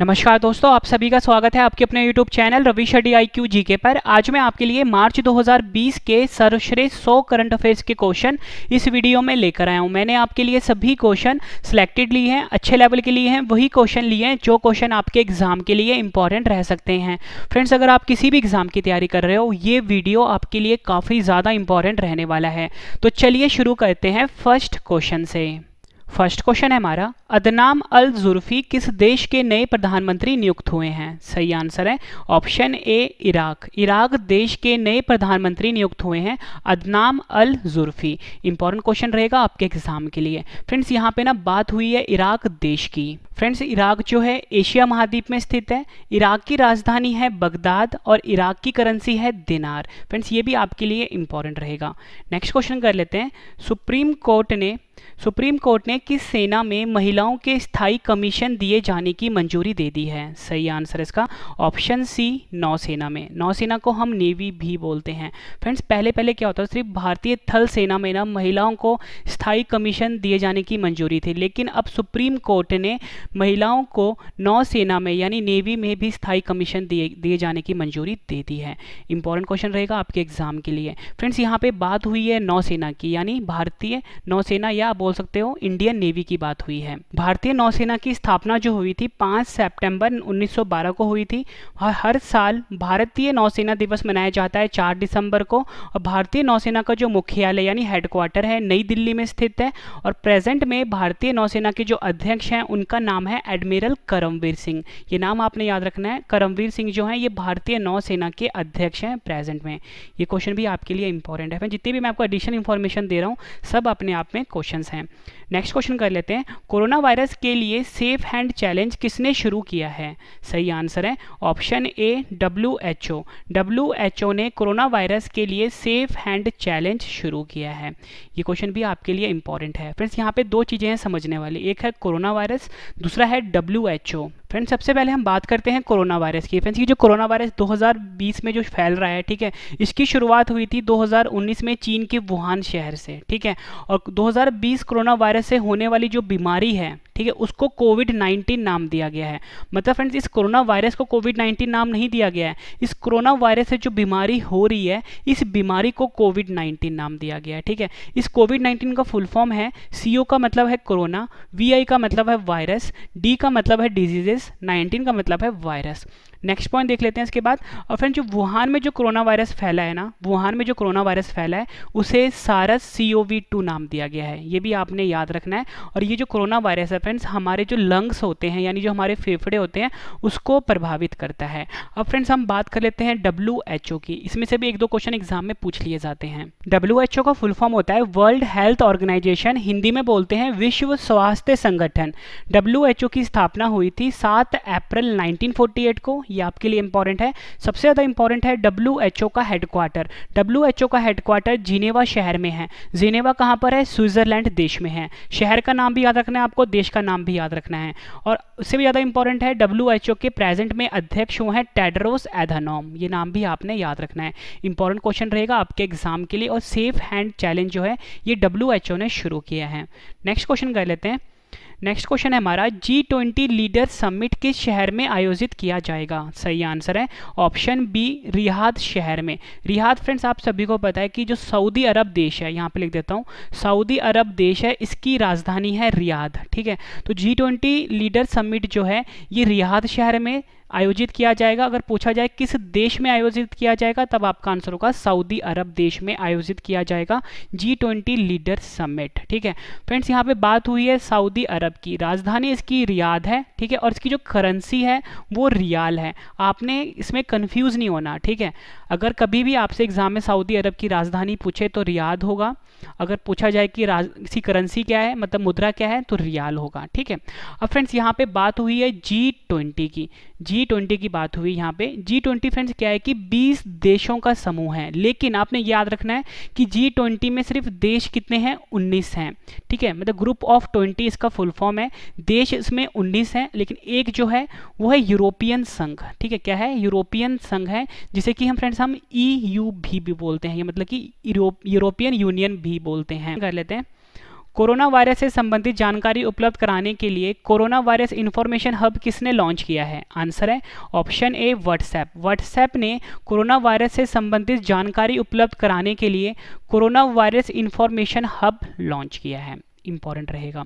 नमस्कार दोस्तों आप सभी का स्वागत है आपके अपने YouTube channel Ravi study I Q G K पर आज मैं आपके लिए मार्च 2020 के सर्वश्रेष्ठ 100 करंट अफेयर्स के क्वेश्चन इस वीडियो में लेकर आया हूं मैंने आपके लिए सभी क्वेश्चन सिलेक्टेड लिए हैं अच्छे लेवल के लिए हैं वही क्वेश्चन लिए हैं जो क्वेश्चन आपके एग्जाम के लिए इंपॉर्टेंट रह सकते हैं फ्रेंड्स अगर आप किसी भी एग्जाम की तैयारी कर रहे हो ये वीडियो आपके लिए काफ़ी ज़्यादा इंपॉर्टेंट रहने वाला है तो चलिए शुरू करते हैं फर्स्ट क्वेश्चन से फर्स्ट क्वेश्चन है हमारा अदनाम अल जुर्फी किस देश के नए प्रधानमंत्री नियुक्त हुए हैं सही आंसर है ऑप्शन ए इराक इराक देश के नए प्रधानमंत्री नियुक्त हुए हैं अदनाम अल जुर्फी इंपॉर्टेंट क्वेश्चन रहेगा आपके एग्जाम के लिए फ्रेंड्स यहाँ पे ना बात हुई है इराक देश की फ्रेंड्स इराक जो है एशिया महाद्वीप में स्थित है इराक की राजधानी है बगदाद और इराक की करेंसी है दिनार फ्रेंड्स ये भी आपके लिए इंपॉर्टेंट रहेगा नेक्स्ट क्वेश्चन कर लेते हैं सुप्रीम कोर्ट ने सुप्रीम कोर्ट ने किस सेना में महिलाओं के स्थायी कमीशन दिए जाने की मंजूरी दे दी है सही आंसर इसका ऑप्शन सी नौसेना में नौसेना को हम नेवी भी बोलते हैं फ्रेंड्स पहले पहले क्या होता था सिर्फ भारतीय थल सेना में ना महिलाओं को स्थायी कमीशन दिए जाने की मंजूरी थी लेकिन अब सुप्रीम कोर्ट ने महिलाओं को नौसेना में यानी नेवी में भी स्थायी कमीशन दिए दिए जाने की मंजूरी दे दी है इंपॉर्टेंट क्वेश्चन रहेगा आपके एग्जाम के लिए फ्रेंड्स यहाँ पे बात हुई है नौसेना की यानी भारतीय नौसेना या बोल सकते हो इंडियन नेवी की बात हुई है भारतीय नौसेना की स्थापना जो हुई थी पाँच सेप्टेम्बर उन्नीस को हुई थी हर साल भारतीय नौसेना दिवस मनाया जाता है चार दिसंबर को और भारतीय नौसेना का जो मुख्यालय यानी हेडक्वार्टर है नई दिल्ली में स्थित है और प्रेजेंट में भारतीय नौसेना के जो अध्यक्ष हैं उनका नाम नाम है एडमिरल करमवीर सिंह ये नाम आपने याद रखना है करमवीर सिंह जो है ये भारतीय नौसेना के अध्यक्ष हैं प्रेजेंट में ये क्वेश्चन भी आपके लिए इंपॉर्टेंट है जितनी भी मैं आपको एडिशनल इन्फॉर्मेशन दे रहा हूँ सब अपने आप में क्वेश्चन हैं नेक्स्ट क्वेश्चन कर लेते हैं कोरोना वायरस के लिए सेफ हैंड चैलेंज किसने शुरू किया है सही आंसर है option A W H O W H O ने कोरोना वायरस के लिए सेफ हैंड चैलेंज शुरू किया है ये क्वेश्चन भी आपके लिए इंपॉर्टेंट है फ्रेंड्स यहाँ पे दो चीज़ें हैं समझने वाली एक है कोरोना वायरस दूसरा है डब्ल्यू एच ओ फ्रेंड्स सबसे पहले हम बात करते हैं कोरोना वायरस की फ्रेंड्स ये जो कोरोना वायरस 2020 में जो फैल रहा है ठीक है इसकी शुरुआत हुई थी 2019 में चीन के वुहान शहर से ठीक है और 2020 कोरोना वायरस से होने वाली जो बीमारी है ठीक है उसको कोविड 19 नाम दिया गया है मतलब फ्रेंड्स इस कोरोना वायरस को कोविड 19 नाम नहीं दिया गया है इस कोरोना वायरस से जो बीमारी हो रही है इस बीमारी को कोविड 19 नाम दिया गया है ठीक है इस कोविड 19 का फुल फॉर्म है सी का मतलब है कोरोना वी का मतलब है वायरस डी का मतलब है डिजीजेज इज 19 का मतलब है वायरस नेक्स्ट पॉइंट देख लेते हैं इसके बाद और फ्रेंड जो वुहान में जो कोरोना वायरस फैला है ना वुहान में जो कोरोना वायरस फैला है उसे सारस सी ओ वी टू नाम दिया गया है ये भी आपने याद रखना है और ये जो कोरोना वायरस है फ्रेंड्स हमारे जो लंग्स होते हैं यानी जो हमारे फेफड़े होते हैं उसको प्रभावित करता है अब फ्रेंड्स हम बात कर लेते हैं डब्ल्यू एच ओ की इसमें से भी एक दो क्वेश्चन एग्जाम में पूछ लिए जाते हैं डब्ल्यू एच ओ का फुल फॉर्म होता है वर्ल्ड हेल्थ ऑर्गेनाइजेशन हिंदी में बोलते हैं विश्व स्वास्थ्य संगठन डब्ल्यू एच ओ की स्थापना हुई थी सात अप्रैल नाइनटीन को ये आपके लिए इंपॉर्टेंट है सबसे ज़्यादा इंपॉर्टेंट है डब्ल्यू का हेडक्वार्टर डब्ल्यू का हेडक्वार्टर जिनेवा शहर में है जिनेवा कहाँ पर है स्विट्जरलैंड देश में है शहर का नाम भी याद रखना है आपको देश का नाम भी याद रखना है और उससे भी ज़्यादा इंपॉर्टेंट है डब्ल्यू के प्रेजेंट में अध्यक्ष हुए हैं टेडरोस एधानोम ये नाम भी आपने याद रखना है इंपॉर्टेंट क्वेश्चन रहेगा आपके एग्जाम के लिए और सेफ हैंड चैलेंज जो है ये डब्ल्यू ने शुरू किया है नेक्स्ट क्वेश्चन कर लेते हैं नेक्स्ट क्वेश्चन है हमारा जी ट्वेंटी लीडर समिट किस शहर में आयोजित किया जाएगा सही आंसर है ऑप्शन बी रिहाद शहर में रिहाद फ्रेंड्स आप सभी को पता है कि जो सऊदी अरब देश है यहाँ पे लिख देता हूँ सऊदी अरब देश है इसकी राजधानी है रियाद ठीक है तो जी ट्वेंटी लीडर समिट जो है ये रियाद शहर में आयोजित किया जाएगा अगर पूछा जाए किस देश में आयोजित किया जाएगा तब आपका आंसर होगा सऊदी अरब देश में आयोजित किया जाएगा जी ट्वेंटी लीडर समिट ठीक है फ्रेंड्स यहाँ पे बात हुई है सऊदी अरब अरब की राजधानी इसकी रियाद है ठीक है और इसकी जो करेंसी है वो रियाल है आपने इसमें कन्फ्यूज़ नहीं होना ठीक है अगर कभी भी आपसे एग्ज़ाम में सऊदी अरब की राजधानी पूछे तो रियाद होगा अगर पूछा जाए कि इसी करेंसी क्या है मतलब मुद्रा क्या है तो रियाल होगा ठीक है अब फ्रेंड्स यहाँ पे बात हुई है जी ट्वेंटी की जी ट्वेंटी की बात हुई यहाँ पे जी ट्वेंटी फ्रेंड्स क्या है कि बीस देशों का समूह है लेकिन आपने याद रखना है कि जी ट्वेंटी में सिर्फ देश कितने हैं उन्नीस हैं ठीक है मतलब ग्रुप ऑफ ट्वेंटी इसका फुल फॉर्म है देश इसमें उन्नीस हैं लेकिन एक जो है वो है यूरोपियन संघ ठीक है क्या है यूरोपियन संघ है जिसे कि हम फ्रेंड्स मीन्स हम ई e यू भी भी बोलते हैं ये मतलब कि यूरोपियन यूनियन भी बोलते हैं कर लेते हैं कोरोना वायरस से संबंधित जानकारी उपलब्ध कराने के लिए कोरोना वायरस इन्फॉर्मेशन हब किसने लॉन्च किया है आंसर है ऑप्शन ए व्हाट्सएप व्हाट्सएप ने कोरोना वायरस से संबंधित जानकारी उपलब्ध कराने के लिए corona virus information hub launch किया है इंपॉर्टेंट रहेगा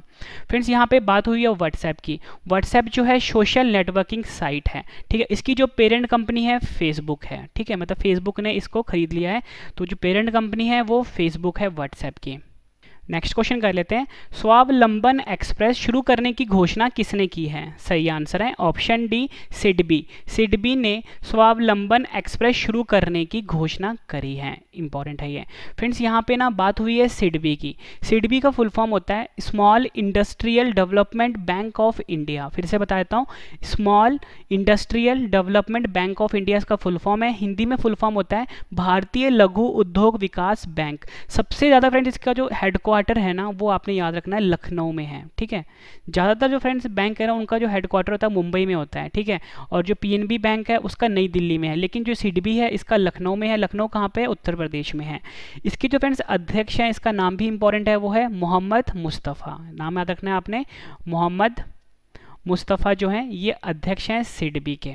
फ्रेंड्स यहाँ पे बात हुई है व्हाट्सएप की व्हाट्सएप जो है सोशल नेटवर्किंग साइट है ठीक है इसकी जो पेरेंट कंपनी है फेसबुक है ठीक है मतलब फेसबुक ने इसको खरीद लिया है तो जो पेरेंट कंपनी है वो फेसबुक है व्हाट्सएप की नेक्स्ट क्वेश्चन कर लेते हैं स्वावलंबन एक्सप्रेस शुरू करने की घोषणा किसने की है सही आंसर है ऑप्शन डी सिडबी सिडबी ने स्वावलंबन एक्सप्रेस शुरू करने की घोषणा करी है इंपॉर्टेंट है ये फ्रेंड्स यहाँ पे ना बात हुई है सिडबी की सिडबी का फुल फॉर्म होता है small industrial development bank of India फिर से बता देता हूँ small industrial development bank of India इसका फुल फॉर्म है हिंदी में फुल फॉर्म होता है भारतीय लघु उद्योग विकास बैंक सबसे ज़्यादा फ्रेंड्स इसका जो हेडक्वार हेडक्वार्टर है ना वो आपने याद रखना है लखनऊ में है ठीक है ज़्यादातर जो फ्रेंड्स बैंक है ना उनका जो हेड क्वार्टर होता है मुंबई में होता है ठीक है और जो पीएनबी बैंक है उसका नई दिल्ली में है लेकिन जो सिडबी है इसका लखनऊ में है लखनऊ कहाँ पर उत्तर प्रदेश में है इसके जो फ्रेंड्स अध्यक्ष हैं इसका नाम भी इंपॉर्टेंट है वो है मोहम्मद मुस्तफ़ा नाम याद रखना है आपने मोहम्मद मुस्तफ़ा जो हैं ये अध्यक्ष हैं सिडबी के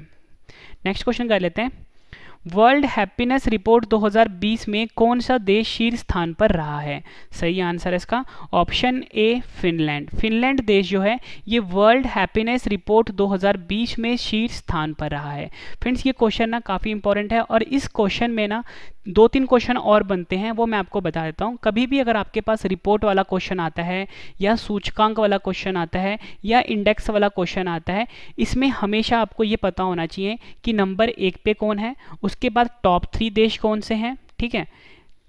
नेक्स्ट क्वेश्चन कर लेते हैं वर्ल्ड हैप्पीनेस रिपोर्ट 2020 में कौन सा देश शीर्ष स्थान पर रहा है सही आंसर है इसका ऑप्शन ए फिनलैंड फिनलैंड देश जो है ये वर्ल्ड हैप्पीनेस रिपोर्ट 2020 में शीर्ष स्थान पर रहा है फ्रेंड्स ये क्वेश्चन ना काफ़ी इंपॉर्टेंट है और इस क्वेश्चन में ना दो तीन क्वेश्चन और बनते हैं वो मैं आपको बता देता हूँ कभी भी अगर आपके पास रिपोर्ट वाला क्वेश्चन आता है या सूचकांक वाला क्वेश्चन आता है या इंडेक्स वाला क्वेश्चन आता है इसमें हमेशा आपको ये पता होना चाहिए कि नंबर एक पे कौन है उस उसके बाद टॉप थ्री देश कौन से हैं ठीक है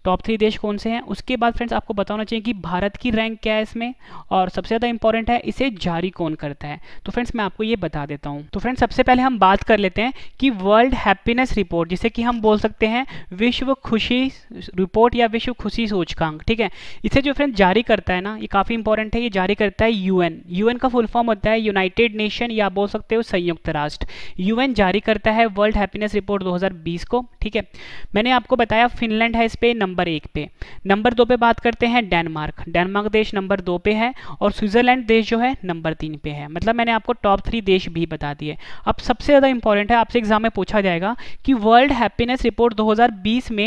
टॉप थ्री देश कौन से हैं उसके बाद फ्रेंड्स आपको बताना चाहिए कि भारत की रैंक क्या है इसमें और सबसे ज़्यादा इंपॉर्टेंट है इसे जारी कौन करता है तो फ्रेंड्स मैं आपको ये बता देता हूँ तो फ्रेंड्स सबसे पहले हम बात कर लेते हैं कि वर्ल्ड हैप्पीनेस रिपोर्ट जिसे कि हम बोल सकते हैं विश्व खुशी रिपोर्ट या विश्व खुशी सूचकांक ठीक है इसे जो फ्रेंड्स जारी करता है ना ये काफ़ी इंपॉर्टेंट है ये जारी करता है यू एन का फुल फॉर्म होता है यूनाइटेड नेशन या बोल सकते हो संयुक्त राष्ट्र यूएन जारी करता है वर्ल्ड हैप्पीनेस रिपोर्ट दो को ठीक है मैंने आपको बताया फिनलैंड है इस पर नंबर एक पे नंबर दो पे बात करते हैं डेनमार्क डेनमार्क देश नंबर दो पे है और स्विट्जरलैंड देश जो है नंबर तीन पे है मतलब मैंने आपको टॉप थ्री देश भी बता दिए अब सबसे ज़्यादा इंपॉर्टेंट है आपसे एग्जाम में पूछा जाएगा कि वर्ल्ड हैप्पीनेस रिपोर्ट दो में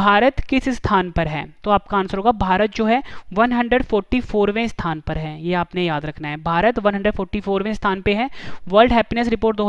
भारत किस स्थान पर है तो आपका आंसर होगा भारत जो है 144वें स्थान पर है ये आपने याद रखना है भारत 144वें स्थान पर है वर्ल्ड हैप्पीनेस रिपोर्ट दो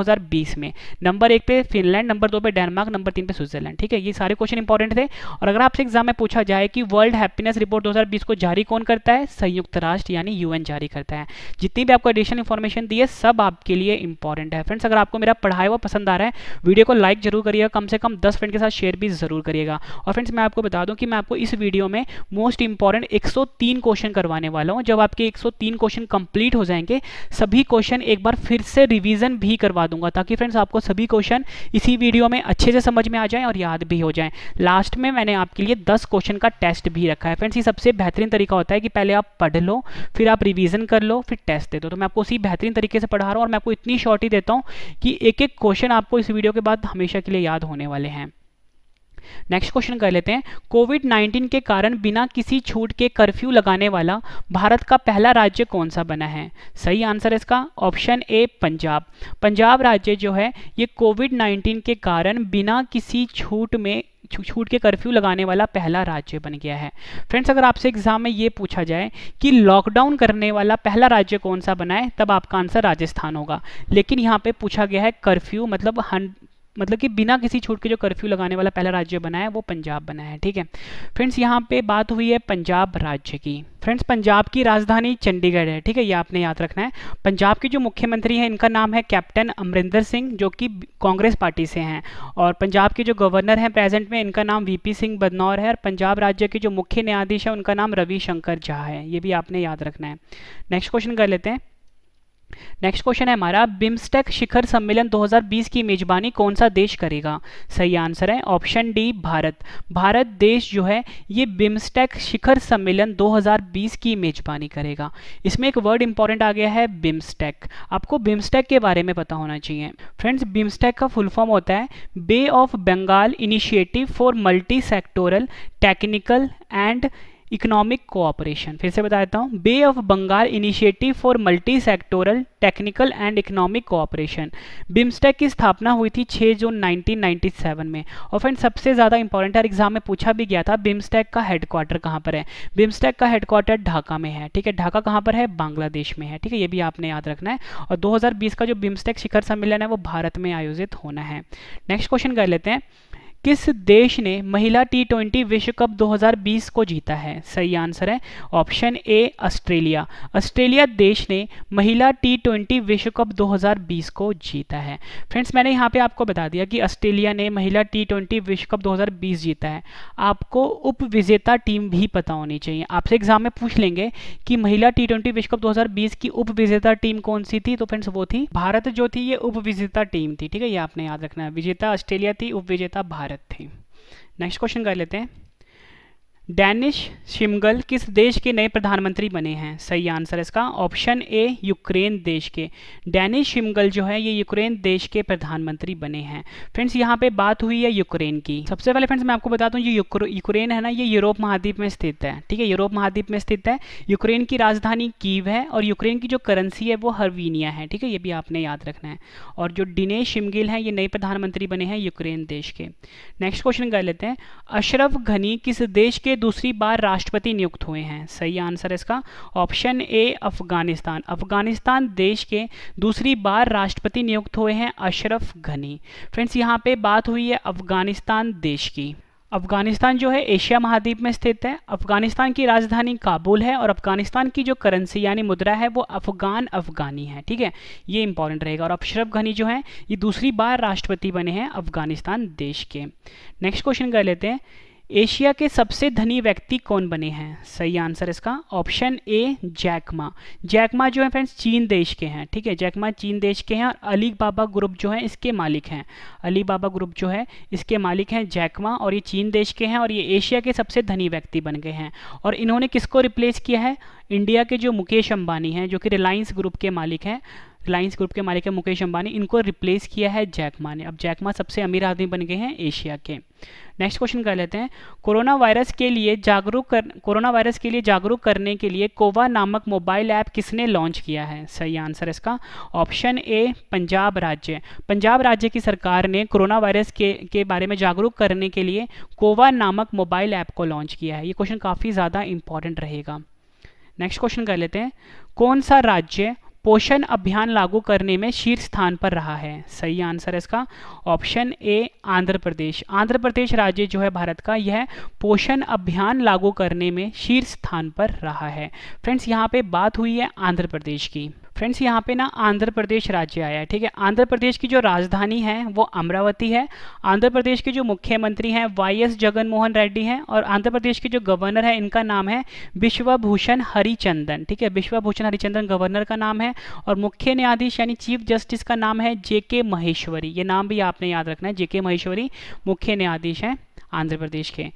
में नंबर एक पे फिनलैंड नंबर दो पे डेनमार्क नंबर तीन पे स्विट्जरलैंड ठीक है ये सारे क्वेश्चन इंपॉर्टेंट थे और अगर आपसे एग्जाम में पूछा जाए कि वर्ल्ड हैप्पीनेस रिपोर्ट 2020 को जारी कौन करता है संयुक्त राष्ट्र यानी यूएन जारी करता है जितनी भी आपको एडिशनल इन्फॉर्मेशन दी है सब आपके लिए इंपॉर्टेंट है फ्रेंड्स अगर आपको मेरा पढ़ाया हुआ पसंद आ रहा है वीडियो को लाइक जरूर करिएगा कम से कम दस फ्रेंड के साथ शेयर भी जरूर करिएगा और फ्रेंड्स मैं आपको बता दूं कि मैं आपको इस वीडियो में मोस्ट इंपॉर्टेंट एक क्वेश्चन करवाने वाला हूं जब आपके एक क्वेश्चन कंप्लीट हो जाएंगे सभी क्वेश्चन एक बार फिर से रिविजन भी करवा दूंगा ताकि फ्रेंड्स आपको सभी क्वेश्चन इसी वीडियो में अच्छे से समझ में आ जाए और याद भी हो जाए लास्ट में मैंने आपके लिए दस क्वेश्चन का टेस्ट भी रखा है फ्रेंड्स ये सबसे बेहतरीन तरीका होता है कि पहले आप पढ़ लो फिर आप रिवीजन कर लो फिर टेस्ट दे दो तो मैं आपको उसी बेहतरीन तरीके से पढ़ा रहा हूँ और मैं आपको इतनी शॉर्ट ही देता हूँ कि एक एक क्वेश्चन आपको इस वीडियो के बाद हमेशा के लिए याद होने वाले हैं नेक्स्ट क्वेश्चन कर लेते हैं कोविड 19 के कारण बिना किसी छूट के कर्फ्यू लगाने वाला भारत का पहला राज्य कौन सा बना है सही आंसर इसका ऑप्शन ए पंजाब पंजाब राज्य जो है ये कोविड 19 के कारण बिना किसी छूट में छूट के कर्फ्यू लगाने वाला पहला राज्य बन गया है फ्रेंड्स अगर आपसे एग्जाम में ये पूछा जाए कि लॉकडाउन करने वाला पहला राज्य कौन सा बना है तब आपका आंसर राजस्थान होगा लेकिन यहाँ पे पूछा गया है कर्फ्यू मतलब मतलब कि बिना किसी छूट के जो कर्फ्यू लगाने वाला पहला राज्य बना है वो पंजाब बना है ठीक है फ्रेंड्स यहाँ पे बात हुई है पंजाब राज्य की फ्रेंड्स पंजाब की राजधानी चंडीगढ़ है ठीक है ये आपने याद रखना है पंजाब के जो मुख्यमंत्री हैं इनका नाम है कैप्टन अमरिंदर सिंह जो कि कांग्रेस पार्टी से हैं और पंजाब के जो गवर्नर हैं प्रेजेंट में इनका नाम वीपी सिंह बदनौर है और पंजाब राज्य के जो मुख्य न्यायाधीश है उनका नाम रविशंकर झा है ये भी आपने याद रखना है नेक्स्ट क्वेश्चन कर लेते हैं नेक्स्ट क्वेश्चन है हमारा बिम्स्टेक शिखर सम्मेलन 2020 की मेजबानी कौन सा देश करेगा सही आंसर है ऑप्शन डी भारत भारत देश जो है ये बिम्स्टेक शिखर सम्मेलन 2020 की मेजबानी करेगा इसमें एक वर्ड इंपॉर्टेंट आ गया है बिम्स्टेक आपको बिम्स्टेक के बारे में पता होना चाहिए फ्रेंड्स बिम्स्टेक का फुल फॉर्म होता है bay of Bengal initiative for multi sectoral technical and economic cooperation फिर से बता देता हूँ bay of Bengal initiative for multi sectoral technical and economic cooperation BIMSTEC की स्थापना हुई थी 6 जून 1997 में और फ्रेंड सबसे ज़्यादा इंपॉर्टेंट है एग्जाम में पूछा भी गया था बिम्स्टेक का हेडक्वार्टर कहाँ पर है बिम्स्टेक का हेडक्वार्टर ढाका में है ठीक है ढाका कहाँ पर है बांग्लादेश में है ठीक है ये भी आपने याद रखना है और दो का जो बिम्स्टेक शिखर सम्मेलन है वो भारत में आयोजित होना है नेक्स्ट क्वेश्चन कर लेते हैं किस देश ने महिला टी ट्वेंटी विश्व कप 2020 को जीता है सही आंसर है ऑप्शन ए ऑस्ट्रेलिया ऑस्ट्रेलिया देश ने महिला टी ट्वेंटी विश्व कप 2020 को जीता है फ्रेंड्स मैंने यहाँ पे आपको बता दिया कि ऑस्ट्रेलिया ने महिला टी ट्वेंटी विश्व कप 2020 जीता है आपको उप विजेता टीम भी पता होनी चाहिए आपसे एग्जाम में पूछ लेंगे कि महिला टी ट्वेंटी विश्व कप दो की उप विजेता टीम कौन सी थी तो फ्रेंड्स वो थी भारत जो थी ये उप विजेता टीम थी ठीक है ये आपने याद रखना है विजेता ऑस्ट्रेलिया थी उप विजेता भारत भारत थी नेक्स्ट क्वेश्चन कर लेते हैं डैनिश शिमगल किस देश के नए प्रधानमंत्री बने हैं सही आंसर है इसका ऑप्शन ए यूक्रेन देश के डैनिश शिमगल जो है ये यूक्रेन देश के प्रधानमंत्री बने हैं फ्रेंड्स यहाँ पे बात हुई है यूक्रेन की सबसे पहले फ्रेंड्स मैं आपको बता दूँ ये यूक्रेन है ना ये यूरोप महाद्वीप में स्थित है ठीक है यूरोप महाद्वीप में स्थित है यूक्रेन की राजधानी कीव है और यूक्रेन की जो करेंसी है वो हरवीनिया है ठीक है ये भी आपने याद रखना है और जो डिनेश शिमगिल है ये नए प्रधानमंत्री बने हैं यूक्रेन देश के नेक्स्ट क्वेश्चन कर लेते हैं अशरफ घनी किस देश के दूसरी बार राष्ट्रपति नियुक्त हुए हैं सही आंसर इसका ऑप्शन ए अफगानिस्तान अफगानिस्तान देश के दूसरी बार राष्ट्रपति नियुक्त हुए हैं अशरफ घनी फ्रेंड्स यहाँ पे बात हुई है अफगानिस्तान देश की अफगानिस्तान जो है एशिया महाद्वीप में स्थित है अफगानिस्तान की राजधानी काबुल है और अफगानिस्तान की जो करेंसी यानी मुद्रा है वो अफगान अफगानी है ठीक है ये इंपॉर्टेंट रहेगा और अशरफ घनी जो है ये दूसरी बार राष्ट्रपति बने हैं अफगानिस्तान देश के नेक्स्ट क्वेश्चन कर लेते हैं एशिया के सबसे धनी व्यक्ति कौन बने हैं सही आंसर इसका ऑप्शन ए जैकमा जैकमा जो है फ्रेंड्स चीन देश के हैं ठीक है जैकमा चीन देश के हैं और अली बाबा ग्रुप जो है इसके मालिक हैं अली बाबा ग्रुप जो है इसके मालिक हैं जैकमा और ये चीन देश के हैं और ये एशिया के सबसे धनी व्यक्ति बन गए हैं और इन्होंने किसको रिप्लेस किया है इंडिया के जो मुकेश अंबानी हैं जो कि रिलायंस ग्रुप के मालिक हैं रिलायंस ग्रुप के मालिक है मुकेश अंबानी इनको रिप्लेस किया है जैकमा ने अब जैकमा सबसे अमीर आदमी बन गए हैं एशिया के नेक्स्ट क्वेश्चन कर लेते हैं कोरोना वायरस के लिए जागरूक कर कोरोना वायरस के लिए जागरूक करने के लिए कोवा नामक मोबाइल ऐप किसने लॉन्च किया है सही आंसर इसका ऑप्शन ए पंजाब राज्य पंजाब राज्य की सरकार ने कोरोना वायरस के के बारे में जागरूक करने के लिए कोवा नामक मोबाइल ऐप को लॉन्च किया है ये क्वेश्चन काफ़ी ज़्यादा इंपॉर्टेंट रहेगा नेक्स्ट क्वेश्चन कर लेते हैं कौन सा राज्य पोषण अभियान लागू करने में शीर्ष स्थान पर रहा है सही आंसर है इसका ऑप्शन ए आंध्र प्रदेश आंध्र प्रदेश राज्य जो है भारत का यह पोषण अभियान लागू करने में शीर्ष स्थान पर रहा है फ्रेंड्स यहाँ पे बात हुई है आंध्र प्रदेश की फ्रेंड्स यहाँ पे ना आंध्र प्रदेश राज्य आया है ठीक है आंध्र प्रदेश की जो राजधानी है वो अमरावती है आंध्र प्रदेश के जो मुख्यमंत्री हैं वाई एस जगनमोहन रेड्डी हैं और आंध्र प्रदेश के जो गवर्नर है इनका नाम है विश्वभूषण हरिचंदन ठीक है विश्वभूषण हरिचंदन गवर्नर का नाम है और मुख्य न्यायाधीश यानी चीफ जस्टिस का नाम है जे के महेश्वरी ये नाम भी आपने याद रखना है जे के महेश्वरी मुख्य न्यायाधीश हैं आंध्र प्रदेश के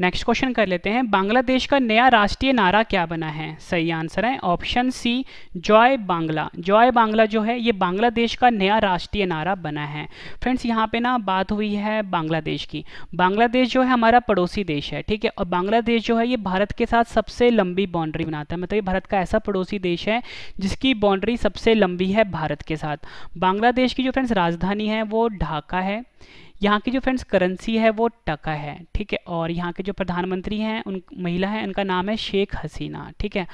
नेक्स्ट क्वेश्चन कर लेते हैं बांग्लादेश का नया राष्ट्रीय नारा क्या बना है सही आंसर है ऑप्शन सी जॉय बांग्ला जॉय बांग्ला जो है ये बांग्लादेश का नया राष्ट्रीय नारा बना है फ्रेंड्स यहाँ पे ना बात हुई है बांग्लादेश की बांग्लादेश जो है हमारा पड़ोसी देश है ठीक है और बांग्लादेश जो है ये भारत के साथ सबसे लंबी बाउंड्री बनाता है मतलब ये भारत का ऐसा पड़ोसी देश है जिसकी बाउंड्री सबसे लंबी है भारत के साथ बांग्लादेश की जो फ्रेंड्स राजधानी है वो ढाका है यहाँ की जो फ्रेंड्स करेंसी है वो टका है ठीक है और यहाँ के जो प्रधानमंत्री हैं उन महिला हैं उनका नाम है शेख हसीना ठीक है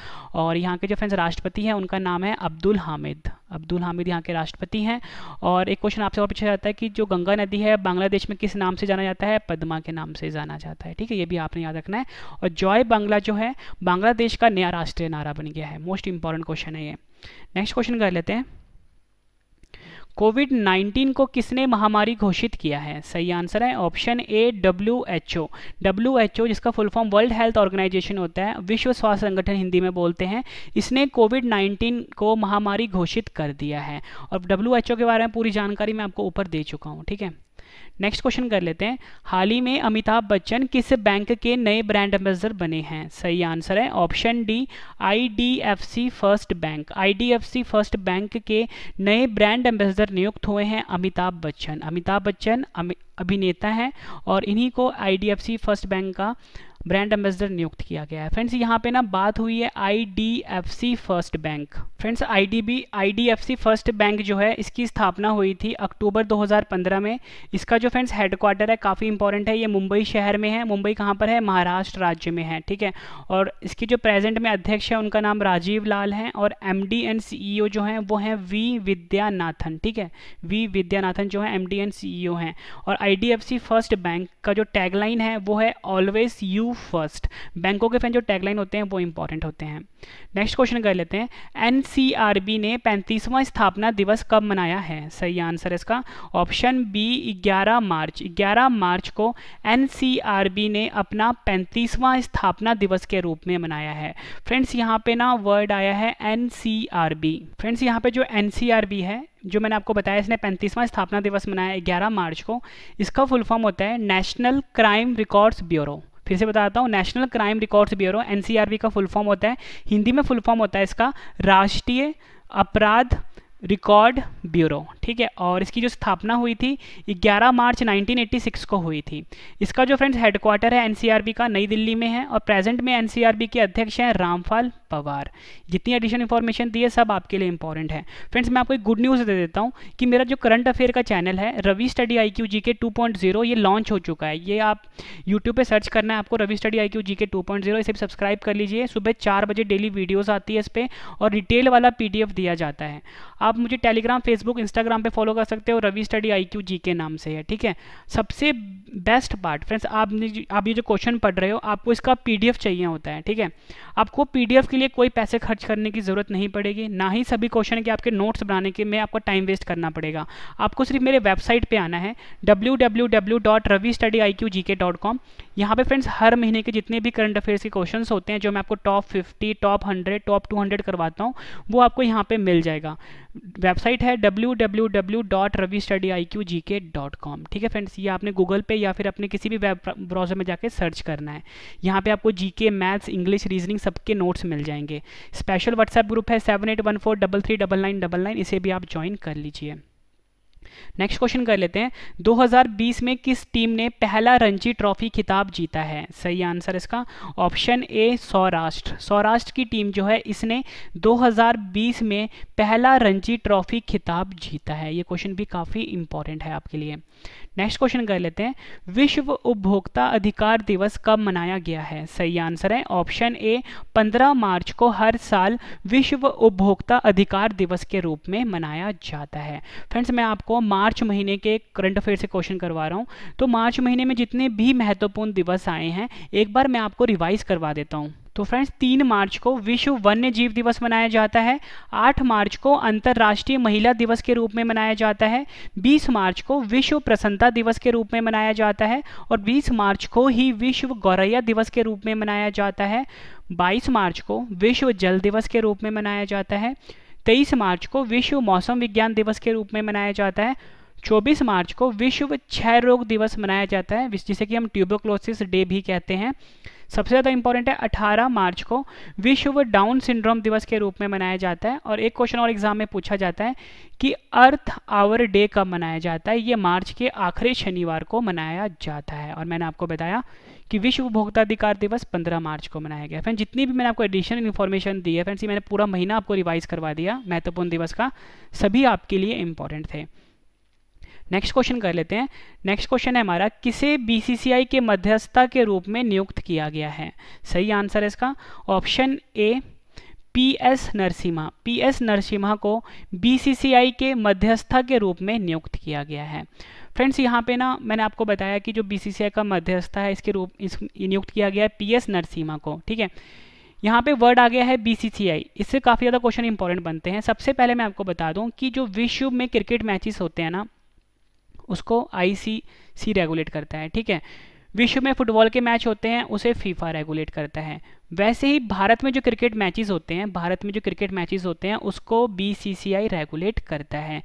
और यहाँ के जो फ्रेंड्स राष्ट्रपति हैं उनका नाम है अब्दुल हामिद अब्दुल हामिद यहाँ के राष्ट्रपति हैं और एक क्वेश्चन आपसे और पूछा जाता है कि जो गंगा नदी है बांग्लादेश में किस नाम से जाना जाता है पदमा के नाम से जाना जाता है ठीक है ये भी आपने याद रखना है और जॉय बांग्ला जो है बांग्लादेश का नया राष्ट्रीय नारा बन गया है मोस्ट इंपॉर्टेंट क्वेश्चन है ये नेक्स्ट क्वेश्चन कर लेते हैं कोविड 19 को किसने महामारी घोषित किया है सही आंसर है option A W H O W H O जिसका full form world health organization होता है विश्व स्वास्थ्य संगठन हिंदी में बोलते हैं इसने कोविड 19 को महामारी घोषित कर दिया है और डब्ल्यू एच ओ के बारे में पूरी जानकारी मैं आपको ऊपर दे चुका हूँ ठीक है नेक्स्ट क्वेश्चन कर लेते हैं हाल ही में अमिताभ बच्चन किस बैंक के नए ब्रांड एम्बेसडर बने हैं सही आंसर है option D IDFC first bank IDFC first bank के नए ब्रांड एम्बेसडर नियुक्त हुए हैं अमिताभ बच्चन अमिताभ बच्चन अभिनेता हैं और इन्हीं को आईडीएफसी फर्स्ट बैंक का ब्रांड एम्बेसडर नियुक्त किया गया है फ्रेंड्स यहाँ पे ना बात हुई है IDFC first bank friends IDB IDFC first bank जो है इसकी स्थापना हुई थी अक्टूबर 2015 में इसका जो फ्रेंड्स हेडक्वार्टर है काफ़ी इंपॉर्टेंट है ये मुंबई शहर में है मुंबई कहाँ पर है महाराष्ट्र राज्य में है ठीक है और इसकी जो प्रेजेंट में अध्यक्ष है उनका नाम राजीव लाल है और एम एंड सीईओ जो हैं वो हैं वी विद्यानाथन ठीक है वी विद्यानाथन जो है एम एंड सीईओ हैं और सी फर्स्ट बैंक का जो टैगलाइन है वो है ऑलवेज यू यू फर्स्ट बैंकों के फैन जो टैगलाइन होते हैं वो इंपॉर्टेंट होते हैं नेक्स्ट क्वेश्चन कर लेते हैं एनसीआरबी ने पैंतीसवां स्थापना दिवस कब मनाया है सही आंसर इसका ऑप्शन बी 11 मार्च 11 मार्च को एनसीआरबी ने अपना पैंतीसवां स्थापना दिवस के रूप में मनाया है फ्रेंड्स यहाँ पे ना वर्ड आया है एन फ्रेंड्स यहाँ पे जो एन है जो मैंने आपको बताया इसने पैंतीसवां स्थापना दिवस मनाया 11 मार्च को इसका फुल फॉर्म होता है नेशनल क्राइम रिकॉर्ड्स ब्यूरो फिर से बताता हूँ national crime records bureau N का फुल फॉर्म होता है हिंदी में फुल फॉर्म होता है इसका राष्ट्रीय अपराध रिकॉर्ड ब्यूरो ठीक है और इसकी जो स्थापना हुई थी 11 मार्च 1986 को हुई थी इसका जो फ्रेंड्स हेडक्वार्टर है एनसीआरबी का नई दिल्ली में है और प्रेजेंट में एनसीआरबी के अध्यक्ष हैं रामपाल पवार जितनी एडिशनल इन्फॉर्मेशन दी है सब आपके लिए इंपॉर्टेंट है फ्रेंड्स मैं आपको एक गुड न्यूज़ दे देता हूँ कि मेरा जो करंट अफेयर का चैनल है Ravi study I Q G K two point ये लॉन्च हो चुका है ये आप यूट्यूब पर सर्च करना है आपको Ravi study I Q G K two point इसे सब्सक्राइब कर लीजिए सुबह चार बजे डेली वीडियोज़ आती है इस पर और डिटेल वाला पी दिया जाता है आप मुझे टेलीग्राम फेसबुक इंस्टाग्राम पर फॉलो कर सकते हो Ravi study I Q G K नाम से है ठीक है सबसे बेस्ट पार्ट फ्रेंड्स आप ये जो क्वेश्चन पढ़ रहे हो आपको इसका पीडीएफ चाहिए होता है ठीक है आपको पीडीएफ के लिए कोई पैसे खर्च करने की ज़रूरत नहीं पड़ेगी ना ही सभी क्वेश्चन के आपके नोट्स बनाने के में आपको टाइम वेस्ट करना पड़ेगा आपको सिर्फ मेरे वेबसाइट पे आना है W W W dot Ravi study I Q G K dot com यहाँ पर फ्रेंड्स हर महीने के जितने भी करंट अफेयर्स के क्वेश्चन होते हैं जो मैं आपको top fifty top hundred top two hundred करवाता हूँ वो आपको यहाँ पर मिल जाएगा वेबसाइट है W W W dot Ravi study I Q G K dot com ठीक है फ्रेंड्स ये आपने गूगल पे या फिर अपने किसी भी वेब ब्राउजर में जाके सर्च करना है यहाँ पर आपको G K maths English reasoning सबके नोट्स मिल जाए जाएंगे स्पेशल व्हाट्सएप ग्रुप है seven eight one four double three double nine double nine इसे भी आप ज्वाइन कर लीजिए नेक्स्ट क्वेश्चन कर लेते हैं 2020 में किस टीम ने पहला रणजी ट्रॉफी खिताब जीता है सही आंसर इसका ऑप्शन ए सौराष्ट्र सौराष्ट्र की टीम जो है इसने 2020 में पहला रणजी ट्रॉफी खिताब जीता है ये क्वेश्चन भी काफ़ी इंपॉर्टेंट है आपके लिए नेक्स्ट क्वेश्चन कर लेते हैं विश्व उपभोक्ता अधिकार दिवस कब मनाया गया है सही आंसर है ऑप्शन ए 15 मार्च को हर साल विश्व उपभोक्ता अधिकार दिवस के रूप में मनाया जाता है फ्रेंड्स मैं आपको मार्च महीने के करंट अफेयर से क्वेश्चन करवा रहा हूँ तो मार्च महीने में जितने भी महत्वपूर्ण दिवस आए हैं एक बार मैं आपको रिवाइज करवा देता हूँ तो फ्रेंड्स तीन मार्च को विश्व वन्य जीव दिवस मनाया जाता है आठ मार्च को अंतर्राष्ट्रीय महिला दिवस के रूप में मनाया जाता है बीस मार्च को विश्व प्रसन्नता दिवस के रूप में मनाया जाता है और बीस मार्च को ही विश्व गौरैया दिवस के रूप में मनाया जाता है बाईस मार्च को विश्व जल दिवस के रूप में मनाया जाता है तेईस मार्च को विश्व मौसम विज्ञान दिवस के रूप में मनाया जाता है 24 मार्च को विश्व क्षय रोग दिवस मनाया जाता है जिसे कि हम ट्यूबोक्लोसिस डे भी कहते हैं सबसे ज़्यादा इंपॉर्टेंट है 18 मार्च को विश्व डाउन सिंड्रोम दिवस के रूप में मनाया जाता है और एक क्वेश्चन और एग्जाम में पूछा जाता है कि अर्थ आवर डे कब मनाया जाता है ये मार्च के आखिरी शनिवार को मनाया जाता है और मैंने आपको बताया कि विश्व उपभोक्ता अधिकार दिवस 15 मार्च को मनाया गया फ्रेंड जितनी भी मैंने आपको एडिशनल इन्फॉर्मेशन दी है फ्रेंड्स ये मैंने पूरा महीना आपको रिवाइज करवा दिया महत्वपूर्ण दिवस का सभी आपके लिए इंपॉर्टेंट थे नेक्स्ट क्वेश्चन कर लेते हैं नेक्स्ट क्वेश्चन है हमारा किसे बीसीसीआई के मध्यस्थता के रूप में नियुक्त किया गया है सही आंसर है इसका option A P S Narasimha P S Narasimha को बीसीसीआई के मध्यस्था के रूप में नियुक्त किया गया है फ्रेंड्स यहाँ पे ना मैंने आपको बताया कि जो बीसीसीआई का मध्यस्था है इसके रूप इस नियुक्त किया गया है पी एस नरसिम्हा को ठीक है यहाँ पे वर्ड आ गया है बीसीसीआई इससे काफ़ी ज़्यादा क्वेश्चन इंपॉर्टेंट बनते हैं सबसे पहले मैं आपको बता दूँ कि जो विश्व में क्रिकेट मैचेस होते हैं ना उसको आईसीसी रेगुलेट करता है ठीक है विश्व में फुटबॉल के मैच होते हैं उसे फीफा रेगुलेट करता है वैसे ही भारत में जो क्रिकेट मैचेस होते हैं भारत में जो क्रिकेट मैचेस होते हैं उसको बीसीसीआई रेगुलेट करता है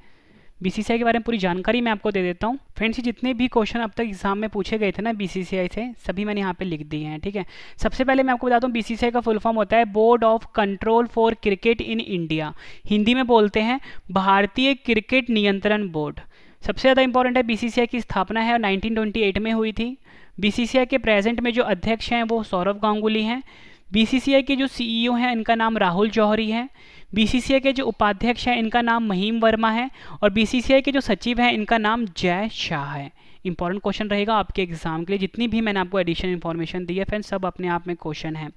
बीसीसीआई के बारे में पूरी जानकारी मैं आपको दे देता हूँ फ्रेंड्स जितने भी क्वेश्चन अब तक एग्जाम में पूछे गए थे ना बीसीसीआई से सभी मैंने यहाँ पे लिख दिए हैं ठीक है सबसे पहले मैं आपको बताता हूँ बीसीसीआई का फुल फॉर्म होता है board of control for cricket in India Hindi में बोलते हैं भारतीय क्रिकेट नियंत्रण बोर्ड सबसे ज़्यादा इंपॉर्टेंट है बी की स्थापना है 1928 में हुई थी बी के प्रेजेंट में जो अध्यक्ष हैं वो सौरव गांगुली हैं बी के जो सी e हैं इनका नाम राहुल जौहरी है बी के जो उपाध्यक्ष हैं इनका नाम महीम वर्मा है और बी के जो सचिव हैं इनका नाम जय शाह है इंपॉर्टेंट क्वेश्चन रहेगा आपके एग्जाम के लिए जितनी भी मैंने आपको एडिशनल इन्फॉर्मेशन दी है फ्रेंड्स सब अपने आप में क्वेश्चन है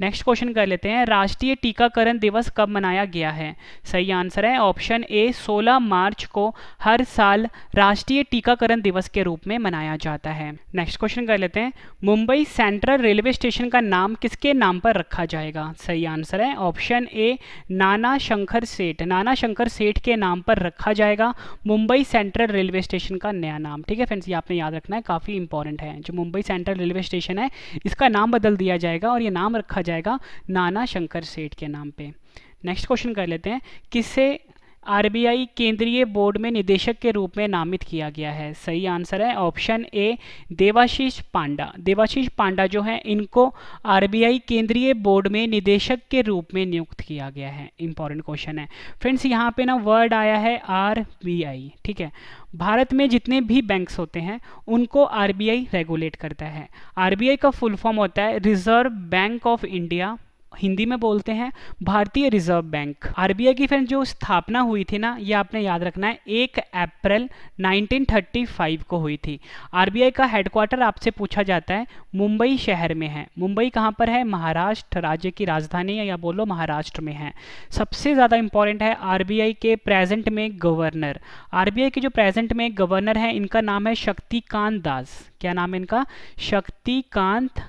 नेक्स्ट क्वेश्चन कर लेते हैं राष्ट्रीय टीकाकरण दिवस कब मनाया गया है सही आंसर है ऑप्शन ए 16 मार्च को हर साल राष्ट्रीय टीकाकरण दिवस के रूप में मनाया जाता है नेक्स्ट क्वेश्चन कर लेते हैं मुंबई सेंट्रल रेलवे स्टेशन का नाम किसके नाम पर रखा जाएगा सही आंसर है ऑप्शन ए नाना शंकर सेठ नाना शंकर सेठ के नाम पर रखा जाएगा मुंबई सेंट्रल रेलवे स्टेशन का नया नाम ठीक है फ्रेंड्स ये आपने याद रखना है काफ़ी इंपॉर्टेंट है जो मुंबई सेंट्रल रेलवे स्टेशन है इसका नाम बदल दिया जाएगा और ये नाम रखा जाएगा नाना शंकर सेठ के नाम पे नेक्स्ट क्वेश्चन कर लेते हैं किसे आरबीआई केंद्रीय बोर्ड में निदेशक के रूप में नामित किया गया है सही आंसर है ऑप्शन ए देवाशीष पांडा देवाशीष पांडा जो है इनको आरबीआई केंद्रीय बोर्ड में निदेशक के रूप में नियुक्त किया गया है इंपॉर्टेंट क्वेश्चन है फ्रेंड्स यहाँ पे ना वर्ड आया है आर ठीक है भारत में जितने भी बैंक्स होते हैं उनको आर रेगुलेट करता है आर का फुल फॉर्म होता है reserve bank of India Hindi में बोलते हैं भारतीय रिजर्व बैंक आरबीआई की फ्रेंड जो स्थापना हुई थी ना ये आपने याद रखना है एक अप्रैल 1935 को हुई थी आरबीआई का हेडक्वार्टर आपसे पूछा जाता है मुंबई शहर में है मुंबई कहाँ पर है महाराष्ट्र राज्य की राजधानी है या बोलो महाराष्ट्र में है सबसे ज़्यादा इंपॉर्टेंट है आर के प्रेजेंट में गवर्नर आर के जो प्रेजेंट में गवर्नर हैं इनका नाम है शक्तिकांत दास क्या नाम है इनका शक्तिकांत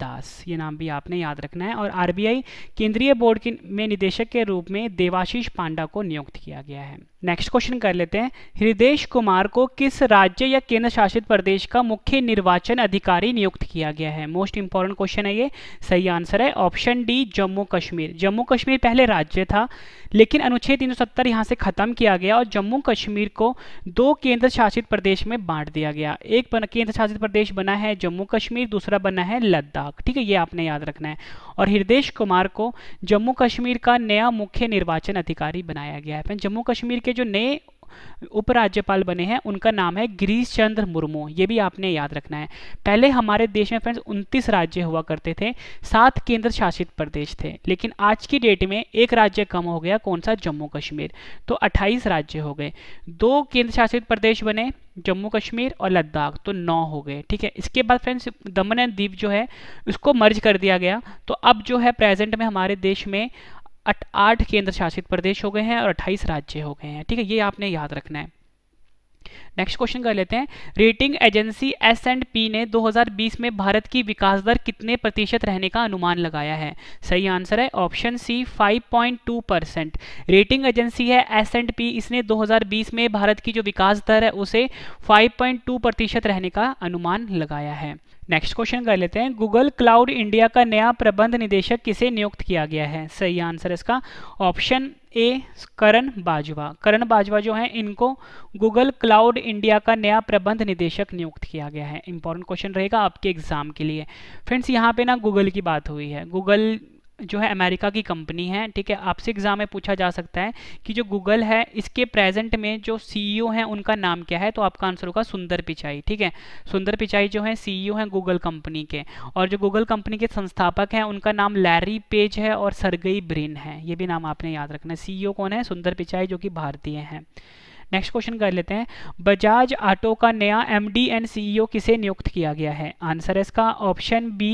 दास ये नाम भी आपने याद रखना है और आरबीआई केंद्रीय बोर्ड के में निदेशक के रूप में देवाशीष पांडा को नियुक्त किया गया है नेक्स्ट क्वेश्चन कर लेते हैं हृदेश कुमार को किस राज्य या केंद्र शासित प्रदेश का मुख्य निर्वाचन अधिकारी नियुक्त किया गया है मोस्ट इंपॉर्टेंट क्वेश्चन है ये सही आंसर है ऑप्शन डी जम्मू कश्मीर जम्मू कश्मीर पहले राज्य था लेकिन अनुच्छेद 370 यहां से खत्म किया गया और जम्मू कश्मीर को दो केंद्र शासित प्रदेश में बांट दिया गया एक केंद्र शासित प्रदेश बना है जम्मू कश्मीर दूसरा बना है लद्दाख ठीक है ये आपने याद रखना है और हृदेश कुमार को जम्मू कश्मीर का नया मुख्य निर्वाचन अधिकारी बनाया गया है जम्मू कश्मीर के जो नए उपराज्यपाल बने हैं उनका नाम है गिरीश चंद्र मुर्मू ये भी आपने याद रखना है पहले हमारे देश में फ्रेंड्स 29 राज्य हुआ करते थे सात केंद्र शासित प्रदेश थे लेकिन आज की डेट में एक राज्य कम हो गया कौन सा जम्मू कश्मीर तो 28 राज्य हो गए दो केंद्र शासित प्रदेश बने जम्मू कश्मीर और लद्दाख तो नौ हो गए ठीक है इसके बाद फ्रेंड्स दमन एंड दीप जो है उसको मर्ज कर दिया गया तो अब जो है प्रेजेंट में हमारे देश में आठ केंद्र शासित प्रदेश हो गए हैं और अट्ठाईस राज्य हो गए हैं ठीक है ये आपने याद रखना है नेक्स्ट क्वेश्चन कर लेते हैं rating agency S and P ने 2020 में भारत की विकास दर कितने प्रतिशत रहने का अनुमान लगाया है सही आंसर है option C 5.2 percent rating agency है एस एंड पी इसने 2020 में भारत की जो विकास दर है उसे 5.2 प्रतिशत रहने का अनुमान लगाया है नेक्स्ट क्वेश्चन कर लेते हैं गूगल क्लाउड इंडिया का नया प्रबंध निदेशक किसे नियुक्त किया गया है सही आंसर इसका ऑप्शन ए करण बाजवा करण बाजवा जो है इनको गूगल क्लाउड इंडिया का नया प्रबंध निदेशक नियुक्त किया गया है इंपॉर्टेंट क्वेश्चन रहेगा आपके एग्जाम के लिए फ्रेंड्स यहाँ पे ना गूगल की बात हुई है गूगल जो है अमेरिका की कंपनी है ठीक है आपसे एग्जाम में पूछा जा सकता है कि जो गूगल है इसके प्रेजेंट में जो सीईओ e हैं उनका नाम क्या है तो आपका आंसर होगा सुंदर पिचाई ठीक है सुंदर पिचाई जो है सीईओ हैं गूगल कंपनी e के और जो गूगल कंपनी के संस्थापक हैं उनका नाम लैरी पेज है और सरगई ब्रिन है ये भी नाम आपने याद रखना है सीईओ e कौन है सुंदर पिचाई जो कि भारतीय हैं नेक्स्ट क्वेश्चन कर लेते हैं बजाज ऑटो का नया एमडी एंड सीईओ किसे नियुक्त किया गया है आंसर है इसका ऑप्शन बी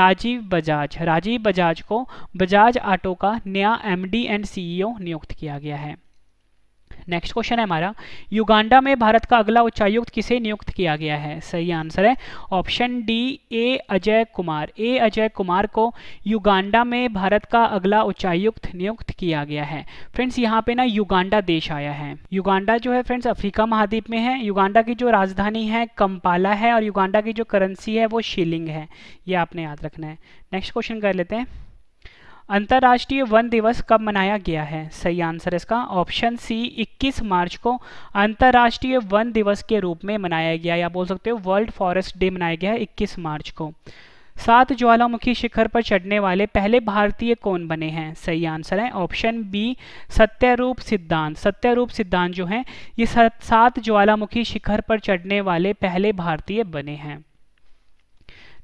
राजीव बजाज राजीव बजाज को बजाज ऑटो का नया एमडी एंड सीईओ नियुक्त किया गया है नेक्स्ट क्वेश्चन है हमारा युगांडा में भारत का अगला उच्चायुक्त किसे नियुक्त किया गया है सही आंसर है option D A Ajay Kumar A Ajay Kumar को युगांडा में भारत का अगला उच्चायुक्त नियुक्त किया गया है फ्रेंड्स यहाँ पे ना युगांडा देश आया है युगांडा जो है फ्रेंड्स अफ्रीका महाद्वीप में है युगांडा की जो राजधानी है कंपाला है और युगांडा की जो करेंसी है वो शिलिंग है ये आपने याद रखना है नेक्स्ट क्वेश्चन कर लेते हैं अंतर्राष्ट्रीय वन दिवस कब मनाया गया है सही आंसर इसका ऑप्शन सी 21 मार्च को अंतर्राष्ट्रीय वन दिवस के रूप में मनाया गया या बोल सकते हो वर्ल्ड फॉरेस्ट डे मनाया गया है इक्कीस मार्च को सात ज्वालामुखी शिखर पर चढ़ने वाले पहले भारतीय कौन बने हैं सही आंसर है ऑप्शन बी सत्यरूप सिद्धांत सत्यरूप सिद्धांत जो है ये सात ज्वालामुखी शिखर पर चढ़ने वाले पहले भारतीय बने हैं